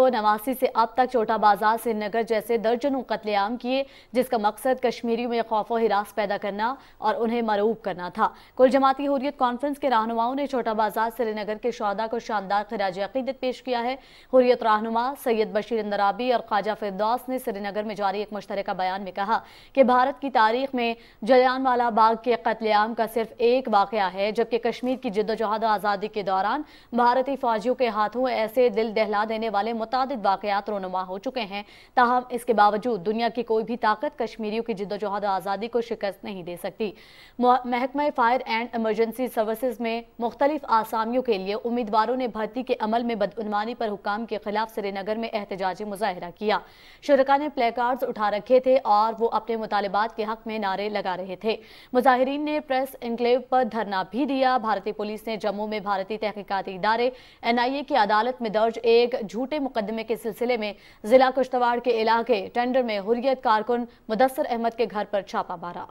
से अब तक छोटा बाजार श्रीनगर जैसे दर्जनों कत्लेआम किए जिसका मकसद कश्मीरियों में खौफ हिरास पैदा करना और उन्हें मरूब करना था कुल जमाती हुरियत कॉन्फ्रेंस के रहनुमाओं ने छोटा बाजार श्रीनगर के शहदा को शानदार खराज अकीदत पेश किया है हुरियत रहनुमा सैयद बशीर इंदराबी और ख्वाजा फिरदौस ने श्रीनगर में जारी एक मुश्तरक बयान में कहा कि भारत की तारीख में जलियान बाग के कत्लेआम का सिर्फ एक वाक़ है जबकि कश्मीर की जिद्दोजहद पादा आज़ादी के दौरान भारतीय फौजियों के हाथों ऐसे दिल दहला देने वाले मुतद वाकयात रोनुमा हो चुके हैं ताहम इसके बावजूद दुनिया की कोई भी ताकत कश्मीरियों की जिदोजहद आज़ादी को शिकस्त नहीं दे सकती महकमा फायर एंड एमरजेंसी सर्विसज में मुख्तलिफ आसामियों के लिए उम्मीदवारों ने भर्ती के अमल में बदनवानी पर हुकाम के खिलाफ श्रीनगर में एहतजाजी मुजाहरा किया शुरा ने प्ले कार्ड उठा रखे थे और वो अपने मुतालबात के हक में नारे लगा रहे थे मुजाहरीन ने प्रेस इंक्लेव पर धरना भी दिया भारतीय पुलिस ने जम्मू में भारतीय तहकीकती इदारे एनआईए की अदालत में दर्ज एक झूठे मुकदमे के सिलसिले में जिला कुश्तवाड़ के इलाके टेंडर में हुरियत कारकुन मुदसर अहमद के घर पर छापा मारा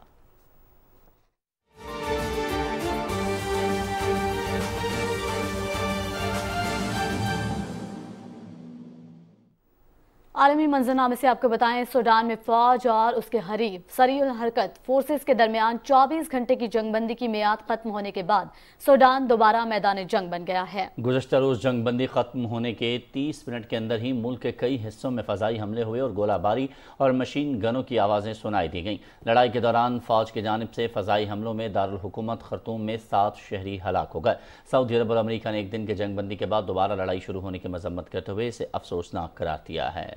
आलमी मंजरनामे से आपको बताएं सूडान में फौज और उसके हरीब सरी हरकत फोर्सेस के दरमियान 24 घंटे की जंगबंदी की मियाद खत्म होने के बाद सूडान दोबारा मैदान जंग बन गया है गुजशत रोज जंगबंदी खत्म होने के 30 मिनट के अंदर ही मुल्क के कई हिस्सों में फजाई हमले हुए और गोलाबारी और मशीन गनों की आवाज़ें सुनाई दी गई लड़ाई के दौरान फौज की जानब से फजाई हमलों में दारकूमत खरतूम में सात शहरी हलाक हो गए सऊदी अरब और अमरीका ने एक दिन के जंगबंदी के बाद दोबारा लड़ाई शुरू होने की मजम्मत करते हुए इसे अफसोसनाक करार दिया है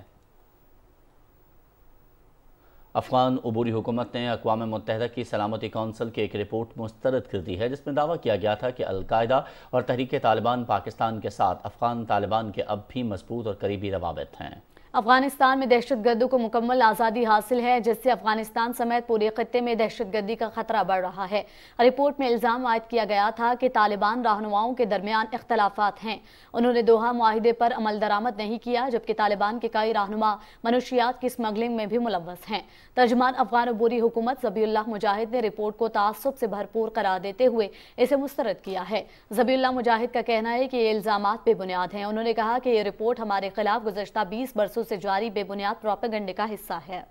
अफगान अबूरी हुकूमत ने अकवा मतहदा की सलामती कौंसिल की एक रिपोर्ट मुस्तरद कर दी है जिसमें दावा किया गया था कि अलकायदा और तहरीक तालिबान पाकिस्तान के साथ अफगान तालिबान के अब भी मजबूत और करीबी रवाबित हैं अफगानिस्तान में दहशत गर्दों को मुकम्मल आज़ादी हासिल है जिससे अफगानिस्तान समेत पूरे खत्े में दहशत गर्दी का खतरा बढ़ रहा है रिपोर्ट में इल्ज़ाम आयद किया गया था कि तालिबान रहनुमाओं के दरमियान अख्तलाफा हैं उन्होंने दोहा माहे पर अमल दरामद नहीं किया जबकि तालिबान के कई रहनुमा मनुष्यात की स्मगलिंग में भी मुलवस हैं तर्जमान अफगान अबूरी हुकूमत जबील्ला मुजाहिद ने रिपोर्ट को तसब से भरपूर करार देते हुए इसे मुस्रद किया है जबील्ला मुजाहिद का कहना है कि ये इल्ज़ाम बेबुनियाद हैं उन्होंने कहा कि ये रिपोर्ट हमारे खिलाफ गुजशत बीस बरसों बरसों से जारी बेबुनियाद प्रोपेगंडे का हिस्सा है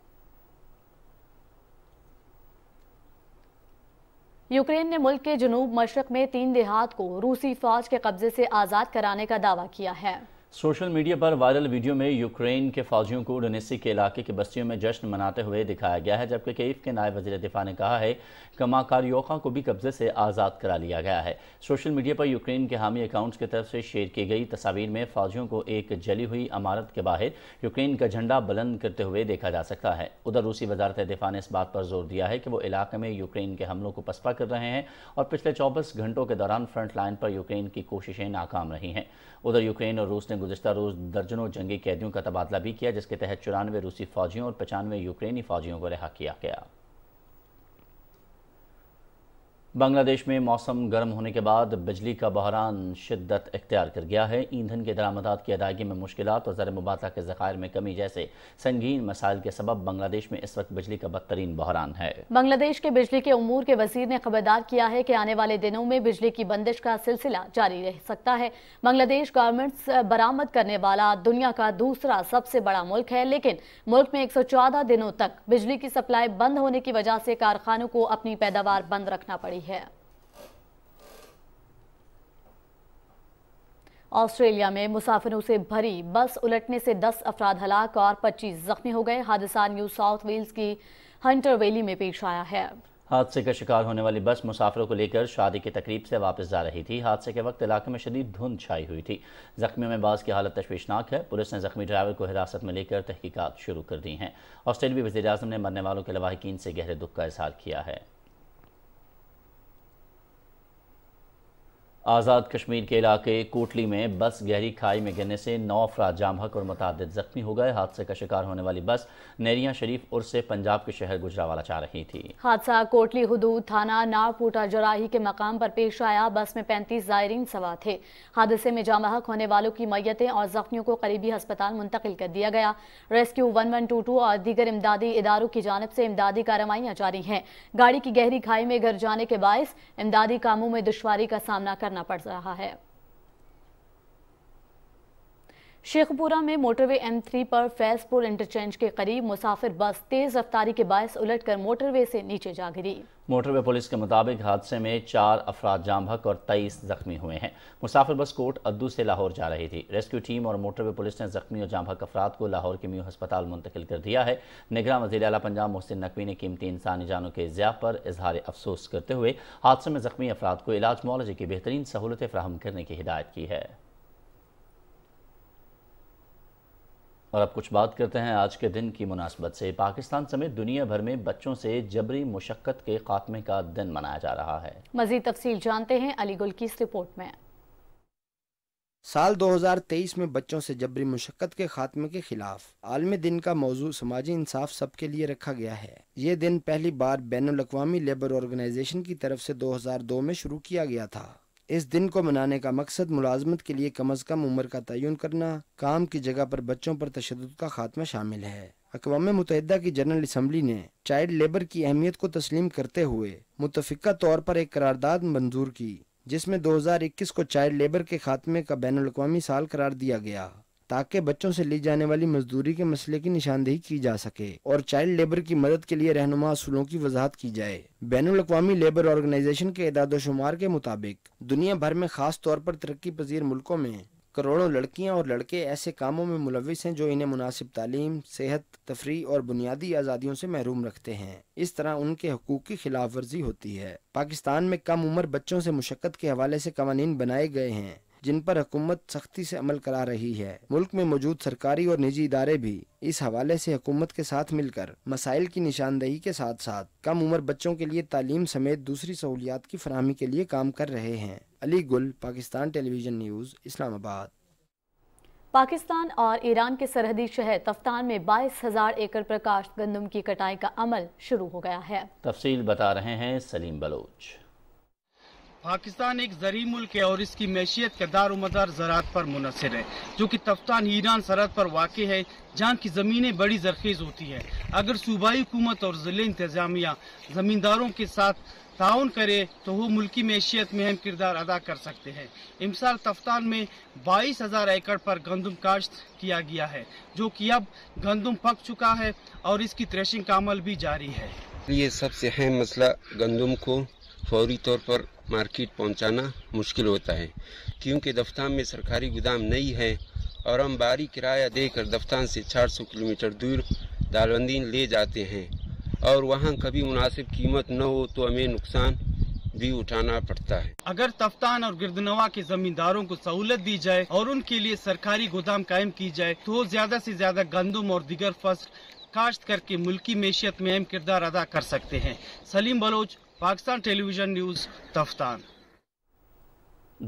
यूक्रेन ने मुल्क के जनूब मशरक में तीन देहात को रूसी फौज के कब्जे से आज़ाद कराने का दावा किया है सोशल मीडिया पर वायरल वीडियो में यूक्रेन के फौजियों को डोनेसी के इलाके की बस्तियों में जश्न मनाते हुए दिखाया गया है जबकि केफ के नायब वजी दिफा ने कहा है कमाकारियोका को भी कब्जे से आज़ाद करा लिया गया है सोशल मीडिया पर यूक्रेन के हामी अकाउंट्स की तरफ से शेयर की गई तस्वीर में फौजियों को एक जली हुई इमारत के बाहर यूक्रेन का झंडा बुलंद करते हुए देखा जा सकता है उधर रूसी वजारत दिफा ने इस बात पर जोर दिया है कि वो इलाके में यूक्रेन के हमलों को पसपा कर रहे हैं और पिछले चौबीस घंटों के दौरान फ्रंट लाइन पर यूक्रेन की कोशिशें नाकाम रही हैं उधर यूक्रेन और रूस ने गुजशत रोज़ दर्जनों जंगी कैदियों का तबादला भी किया जिसके तहत चौरानवे रूसी फौजियों और पचानवे यूक्रेनी फौजियों को रिहा किया गया बांग्लादेश में मौसम गर्म होने के बाद बिजली का बहरान शिद्दत इख्तियार कर गया है ईंधन के दरामदात की अदायगी में मुश्किल और ज़र मुबाला के ज़खायर में कमी जैसे संगीन मसाइल के सब बांग्लादेश में इस वक्त बिजली का बदतरीन बहरान है बांग्लादेश के बिजली के अमूर के वजीर ने खबरदार किया है कि आने वाले दिनों में बिजली की बंदिश का सिलसिला जारी रह सकता है बांग्लादेश गवर्नमेंट बरामद करने वाला दुनिया का दूसरा सबसे बड़ा मुल्क है लेकिन मुल्क में एक सौ चौदह दिनों तक बिजली की सप्लाई बंद होने की वजह से कारखानों को अपनी पैदावार बंद रखना पड़ी गई है ऑस्ट्रेलिया में मुसाफिरों से भरी बस उलटने से 10 अफराद हलाक और 25 जख्मी हो गए हादसा न्यू साउथ वेल्स की हंटर वैली में पेश आया है हादसे का शिकार होने वाली बस मुसाफिरों को लेकर शादी की तकरीब से वापस जा रही थी हादसे के वक्त इलाके में शदीद धुंध छाई हुई थी जख्मियों में बास की हालत तश्वीशनाक है पुलिस ने जख्मी ड्राइवर को हिरासत में लेकर तहकीकात शुरू कर दी हैं ऑस्ट्रेलवी वजी अजम ने मरने वालों के लवाहकिन से गहरे दुख का इजहार किया है आज़ाद कश्मीर के इलाके कोटली में बस गहरी खाई में गिरने से नौ अफराद जामहक और मुतद जख्मी हो गए हादसे का शिकार होने वाली बस नैरिया शरीफ और से पंजाब के शहर गुजरावाला जा रही थी हादसा कोटली हदूद थाना नागपूटा जराही के मकाम पर पेश आया बस में पैंतीस जायरीन सवा थे हादसे में जामहक होने वालों की मैतें और जख्मियों को करीबी हस्पताल मुंतकिल कर दिया गया rescue one one two two और दीगर इमदादी इदारों की जानब से इमदादी कार्रवाइयाँ जारी हैं गाड़ी की गहरी खाई में घर जाने के बायस इमदादी कामों में दुशारी का सामना करना पड़ रहा है शेखपुरा में मोटरवे थ्री पर फैजपुर इंटरचेंज के करीब मुसाफिर बस तेज रफ्तारी के बायस उलटकर मोटरवे से नीचे जा गिरी मोटरवे पुलिस के मुताबिक हादसे में चार अफराद जामभक और तेईस जख्मी हुए हैं मुसाफिर बस कोट अद्दू से लाहौर जा रही थी रेस्क्यू टीम और मोटरवे पुलिस ने जख्मी और जामभक अफराद को लाहौर के म्यू अस्पताल मुंतकिल कर दिया है निगरान वजी अला पंजाब मोहसिन नकवी ने कीमती इंसानी जानों के ज्या पर इजहार अफसोस करते हुए हादसे में जख्मी अफराद को इलाज मुआवजे की बेहतरीन सहूलतें फ्राहम करने की हिदायत की है और अब कुछ बात करते हैं आज के दिन की मुनासबत से पाकिस्तान समेत दुनिया भर में बच्चों से जबरी मुशक्क़त के खात्मे का दिन मनाया जा रहा है मजीद तफसील जानते हैं अलीगुल की इस रिपोर्ट में साल 2023 में बच्चों से जबरी मुशक्क़त के खात्मे के खिलाफ आलमी दिन का मौजू समाजी इंसाफ सबके लिए रखा गया है ये दिन पहली बार बैन अवी लेबर ऑर्गेनाइजेशन की तरफ से 2002 में शुरू किया गया था इस दिन को मनाने का मकसद मुलाजमत के लिए कम अज़ कम उम्र का तयन करना काम की जगह पर बच्चों पर तशद का खात्मा शामिल है अकवा मुतहदा की जनरल असम्बली ने चाइल्ड लेबर की अहमियत को तस्लीम करते हुए मुतफ़ा तौर पर एक करारदाद मंजूर की जिसमें 2021 को चाइल्ड लेबर के खात्मे का बैन अवी साल करार दिया गया ताकि बच्चों से ली जाने वाली मजदूरी के मसले की निशानदेही की जा सके और चाइल्ड लेबर की मदद के लिए रहनुमा असूलों की वजाहत की जाए बैन अवी लेबर ऑर्गेनाइजेशन के इदादोशुमार के मुताबिक दुनिया भर में खास तौर पर तरक्की पजीर मुल्कों में करोड़ों लड़कियां और लड़के ऐसे कामों में मुलविस हैं जो इन्हें मुनासिब तालीम सेहत तफरी और बुनियादी आज़ादियों से महरूम रखते हैं इस तरह उनके हकूक़ की खिलाफ वर्जी होती है पाकिस्तान में कम उम्र बच्चों से मुशक्क़त के हवाले से कवानीन बनाए गए हैं जिन पर हुकूमत सख्ती से अमल करा रही है मुल्क में मौजूद सरकारी और निजी इदारे भी इस हवाले से हुकूमत के साथ मिलकर मसाइल की निशानदेही के साथ साथ कम उम्र बच्चों के लिए तालीम समेत दूसरी सहूलियात की फरहमी के लिए काम कर रहे हैं अली गुल पाकिस्तान टेलीविजन न्यूज़ इस्लामाबाद पाकिस्तान और ईरान के सरहदी शहर तफ्तान में बाईस हजार एकड़ प्रकाश गंदम की कटाई का अमल शुरू हो गया है तफसील बता रहे हैं सलीम बलोच पाकिस्तान एक जरी मुल्क है और इसकी मैशियत का दार मदार ज़रात पर मुनसर है जो कि तफ्तान ईरान सरहद पर वाक़ है जहाँ की ज़मीनें बड़ी जरखेज़ होती है अगर सूबाई हुकूमत और ज़िले इंतज़ामिया ज़मींदारों के साथ ताउन करे तो वो मुल्की मैशियत में अहम किरदार अदा कर सकते हैं इमसाल तफ्तान में बाईस हज़ार एकड़ पर गंदम काश्त किया गया है जो कि अब गंदम पक चुका है और इसकी थ्रेशिंग का अमल भी जारी है ये सबसे अहम मसला गंदम को फौरी तौर पर मार्केट पहुंचाना मुश्किल होता है क्योंकि दफ्तान में सरकारी गोदाम नहीं है और हम बारी किराया देकर दफ्तान से 400 किलोमीटर दूर दालवंदीन ले जाते हैं और वहाँ कभी मुनासिब कीमत न हो तो हमें नुकसान भी उठाना पड़ता है अगर तफ्तान और गिरदनवा के जमींदारों को सहूलत दी जाए और उनके लिए सरकारी गोदाम कायम की जाए तो ज्यादा से ज्यादा गंदम और दिगर फसल काश्त करके मुल्की मैशियत में अहम किरदार अदा कर सकते हैं सलीम बलोच पाकिस्तान टेलीविजन न्यूज़ तफ्तान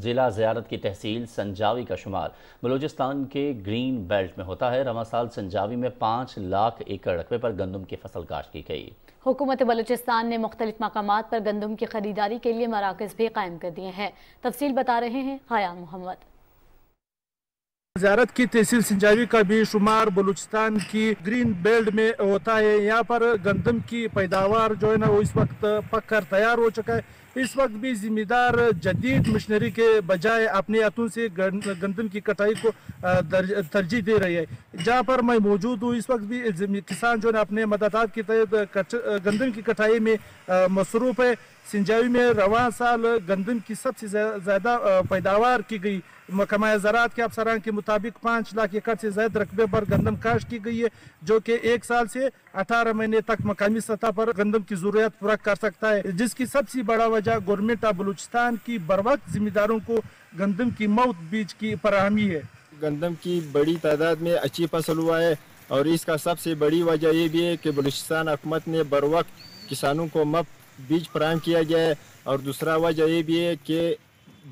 ज़िला ज़्यारत की तहसील संजावी का शुमार बलोचिस्तान के ग्रीन बेल्ट में होता है रवा साल संजावी में पाँच लाख एकड़ रकबे पर गंदम की फसल काश की गई हुकूमत बलोचिस्तान ने मुख्तलिफ मकाम पर गंदम की खरीदारी के लिए मराकज़ भी कायम कर दिए हैं तफसील बता रहे हैं हयाम मोहम्मद ज्यारत की तहसील सिंजावी का भी शुमार बलूचिस्तान की ग्रीन बेल्ट में होता है यहाँ पर गंदम की पैदावार जो है ना वो इस वक्त पक कर तैयार हो चुका है इस वक्त भी जिम्मेदार जदीद मशीनरी के बजाय अपने हाथों से गंदम की कटाई को तरजीह दे रही है जहाँ पर मैं मौजूद हूँ इस वक्त भी किसान जो है अपने मददात के तहत गंदम की कटाई में मसरूफ़ है सिंजावी में रवा साल गंदम की सबसे ज़्यादा पैदावार की गई महकमा ज़रात के अफसरान के मुताबिक पाँच लाख एकड़ से ज़्यादा रकबे पर गंदम काश की गई है जो कि एक साल से अठारह महीने तक मकामी सतह पर गंदम की ज़रूरत पूरा कर सकता है जिसकी सबसे बड़ा वजह गवर्नमेंट ऑफ बलूचिस्तान की बर वक्त जिम्मेदारों को गंदम की मौत बीज की फरहमी है गंदम की बड़ी तादाद में अच्छी फसल हुआ है और इसका सबसे बड़ी वजह यह भी है कि बलूचिस्तान हुकूमत ने बर वक्त किसानों को मफ्त बीज फराम किया गया है और दूसरा वजह ये भी है कि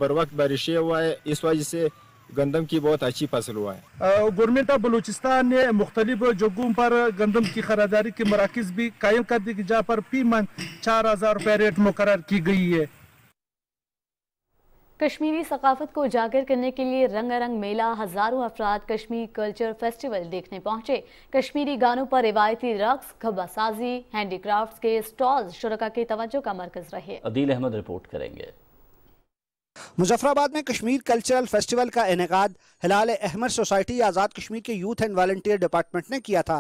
बर वक्त बारिशें हुआ है इस वजह से गंदम की बहुत अच्छी फसल हुआ है गवर्नमेंट ऑफ बलूचिस्तान ने मुख्तलिफ जगहों पर गंदम की खरीदारी के मराकज भी कायम कर दी जहाँ पर फी मंग चार हज़ार रुपये रेट मुकर की गई है कश्मीरी सकाफत को उजागर करने के लिए रंग रंग मेला हज़ारों अफराद कश्मीर कल्चर फेस्टिवल देखने पहुंचे कश्मीरी गानों पर रिवायती रक्स खबासाजी हैंडीक्राफ्ट के स्टॉल शुरा के तवज्जो का मरकज रहे अदील अहमद रिपोर्ट करेंगे मुजफ्फराबाद में कश्मीर कल्चरल फेस्टिवल का इनका हिलाल अहमद सोसाइटी आज़ाद कश्मीर के यूथ एंड वॉल्टियर डिपार्टमेंट ने किया था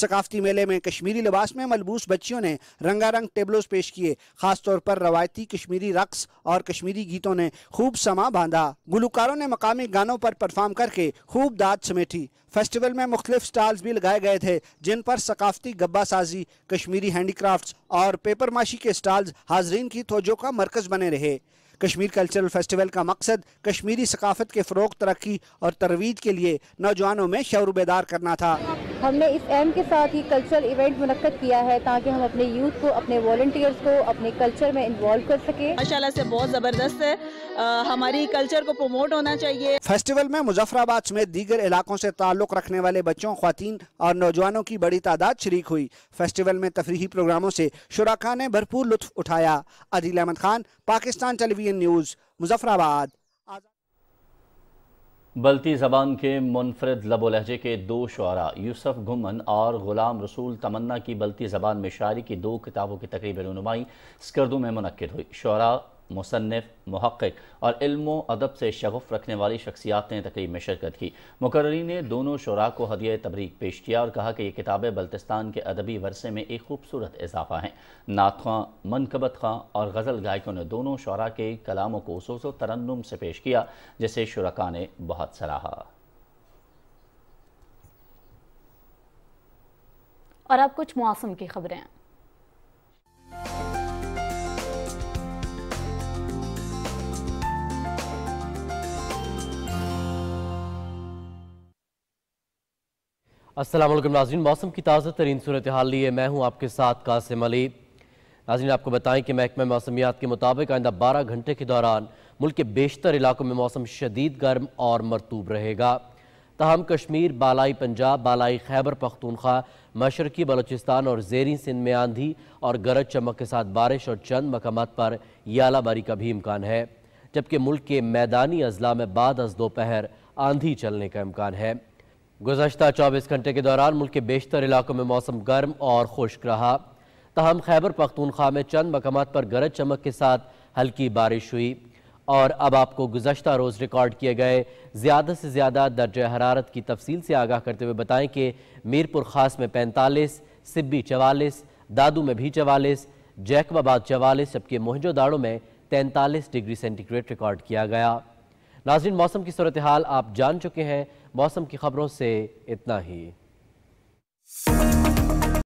सकाफती मेले में कश्मीरी लिबास में मलबूस बच्चियों ने रंगारंग टेबलोज पेश किए खासतौर पर रवायती कश्मीरी रक्स और कश्मीरी गीतों ने खूब समा बांधा गुलकारों ने मकामी गानों पर परफॉर्म करके खूब दाद समेटी फेस्टिवल में मुख्तफ स्टॉल्स भी लगाए गए थे जिन पर सकाफती गब्बा साजी कश्मीरी हैंडीक्राफ्ट और पेपर माशी के स्टॉल्स हाजरीन की तोजो का मरकज बने रहे कश्मीर कल्चरल फेस्टिवल का मकसद कश्मीरी सकाफत के फ़रोग तरक्की और तरवीज के लिए नौजवानों में शौर बेदार करना था हमने इस एम के साथ ही कल्चरल इवेंट मुनद किया है ताकि हम अपने यूथ को अपने वॉल्टियर्स को अपने कल्चर में इन्वॉल्व कर सके माशाला से बहुत ज़बरदस्त है आ, हमारी कल्चर को प्रमोट होना चाहिए फेस्टिवल में मुजफ्फराबाद समेत दीगर इलाकों से ताल्लुक रखने वाले बच्चों खातन और नौजवानों की बड़ी तादाद शरीक हुई फेस्टिवल में तफरी प्रोग्रामों से शुरा ने भरपूर लुत्फ उठाया अदिल अहमद खान पाकिस्तान टेलीविजन न्यूज़ मुजफ्फराबाद बल्ती ज़बान के मुनफरद लबोलहजे के दो शुरा यूसफ घुमन और ग़ुलाम रसूल तमन्ना की बल्ती ज़बान में शायरी की दो किताबों की तकरीब रनुमाई स्कर्दों में मनद हुई शुरा मुसनफ़ महक़ और इल्म अदब से शगफ़ रखने वाली शख्सियात ने तकरीब में शिरकत की मुकर्री ने दोनों शुरा को हदय तबरीक पेश किया और कहा कि ये किताबें बल्तिस्तान के अदबी वरसे में एक खूबसूरत इजाफ़ा हैं नात खां मनकबत खां और गज़ल गायकों ने दोनों शुरा के कलामों को सोसो तरन्नुम से पेश किया जिसे शुरा ने बहुत सराहा और अब कुछ मौसम की खबरें असलम नाजीन मौसम की ताज़ा तरीन सूरत हाल लिए मैं हूँ आपके साथ कासिम अली नाजीन आपको बताएं कि महकमा मौसमियात के मुताबिक आइंदा बारह घंटे के दौरान मुल्क के बेशतर इलाकों में मौसम शदीद गर्म और मरतूब रहेगा तहम कश्मीर बालाई पंजाब बालाई खैबर पख्तूनख्वा मशरकी बलोचिस्तान और जेरी सिंध में आंधी और गरज चमक के साथ बारिश और चंद मकाम पर यालाबारी का भी इम्कान है जबकि मुल्क के मैदानी अजला में बाद अज दोपहर आंधी चलने का इम्कान है गुजशत 24 घंटे के दौरान मुल्क के बेशतर इलाकों में मौसम गर्म और खुश्क रहा तहम खैबर पख्तूनख्वा में चंद मकाम पर गरज चमक के साथ हल्की बारिश हुई और अब आपको गुजशत रोज़ रिकॉर्ड किए गए ज़्यादा से ज़्यादा दर्ज हरारत की तफसील से आगाह करते हुए बताएं कि मीरपुर ख़ास में पैंतालीस सिब्बी चवालीस दादू में भी चवालीस जैकबाबाद चवालीस जबकि मोहजोदाड़ो में तैंतालीस डिग्री सेंटीग्रेड रिकॉर्ड किया गया नाजिन मौसम की सूरत हाल आप जान चुके हैं मौसम की खबरों से इतना ही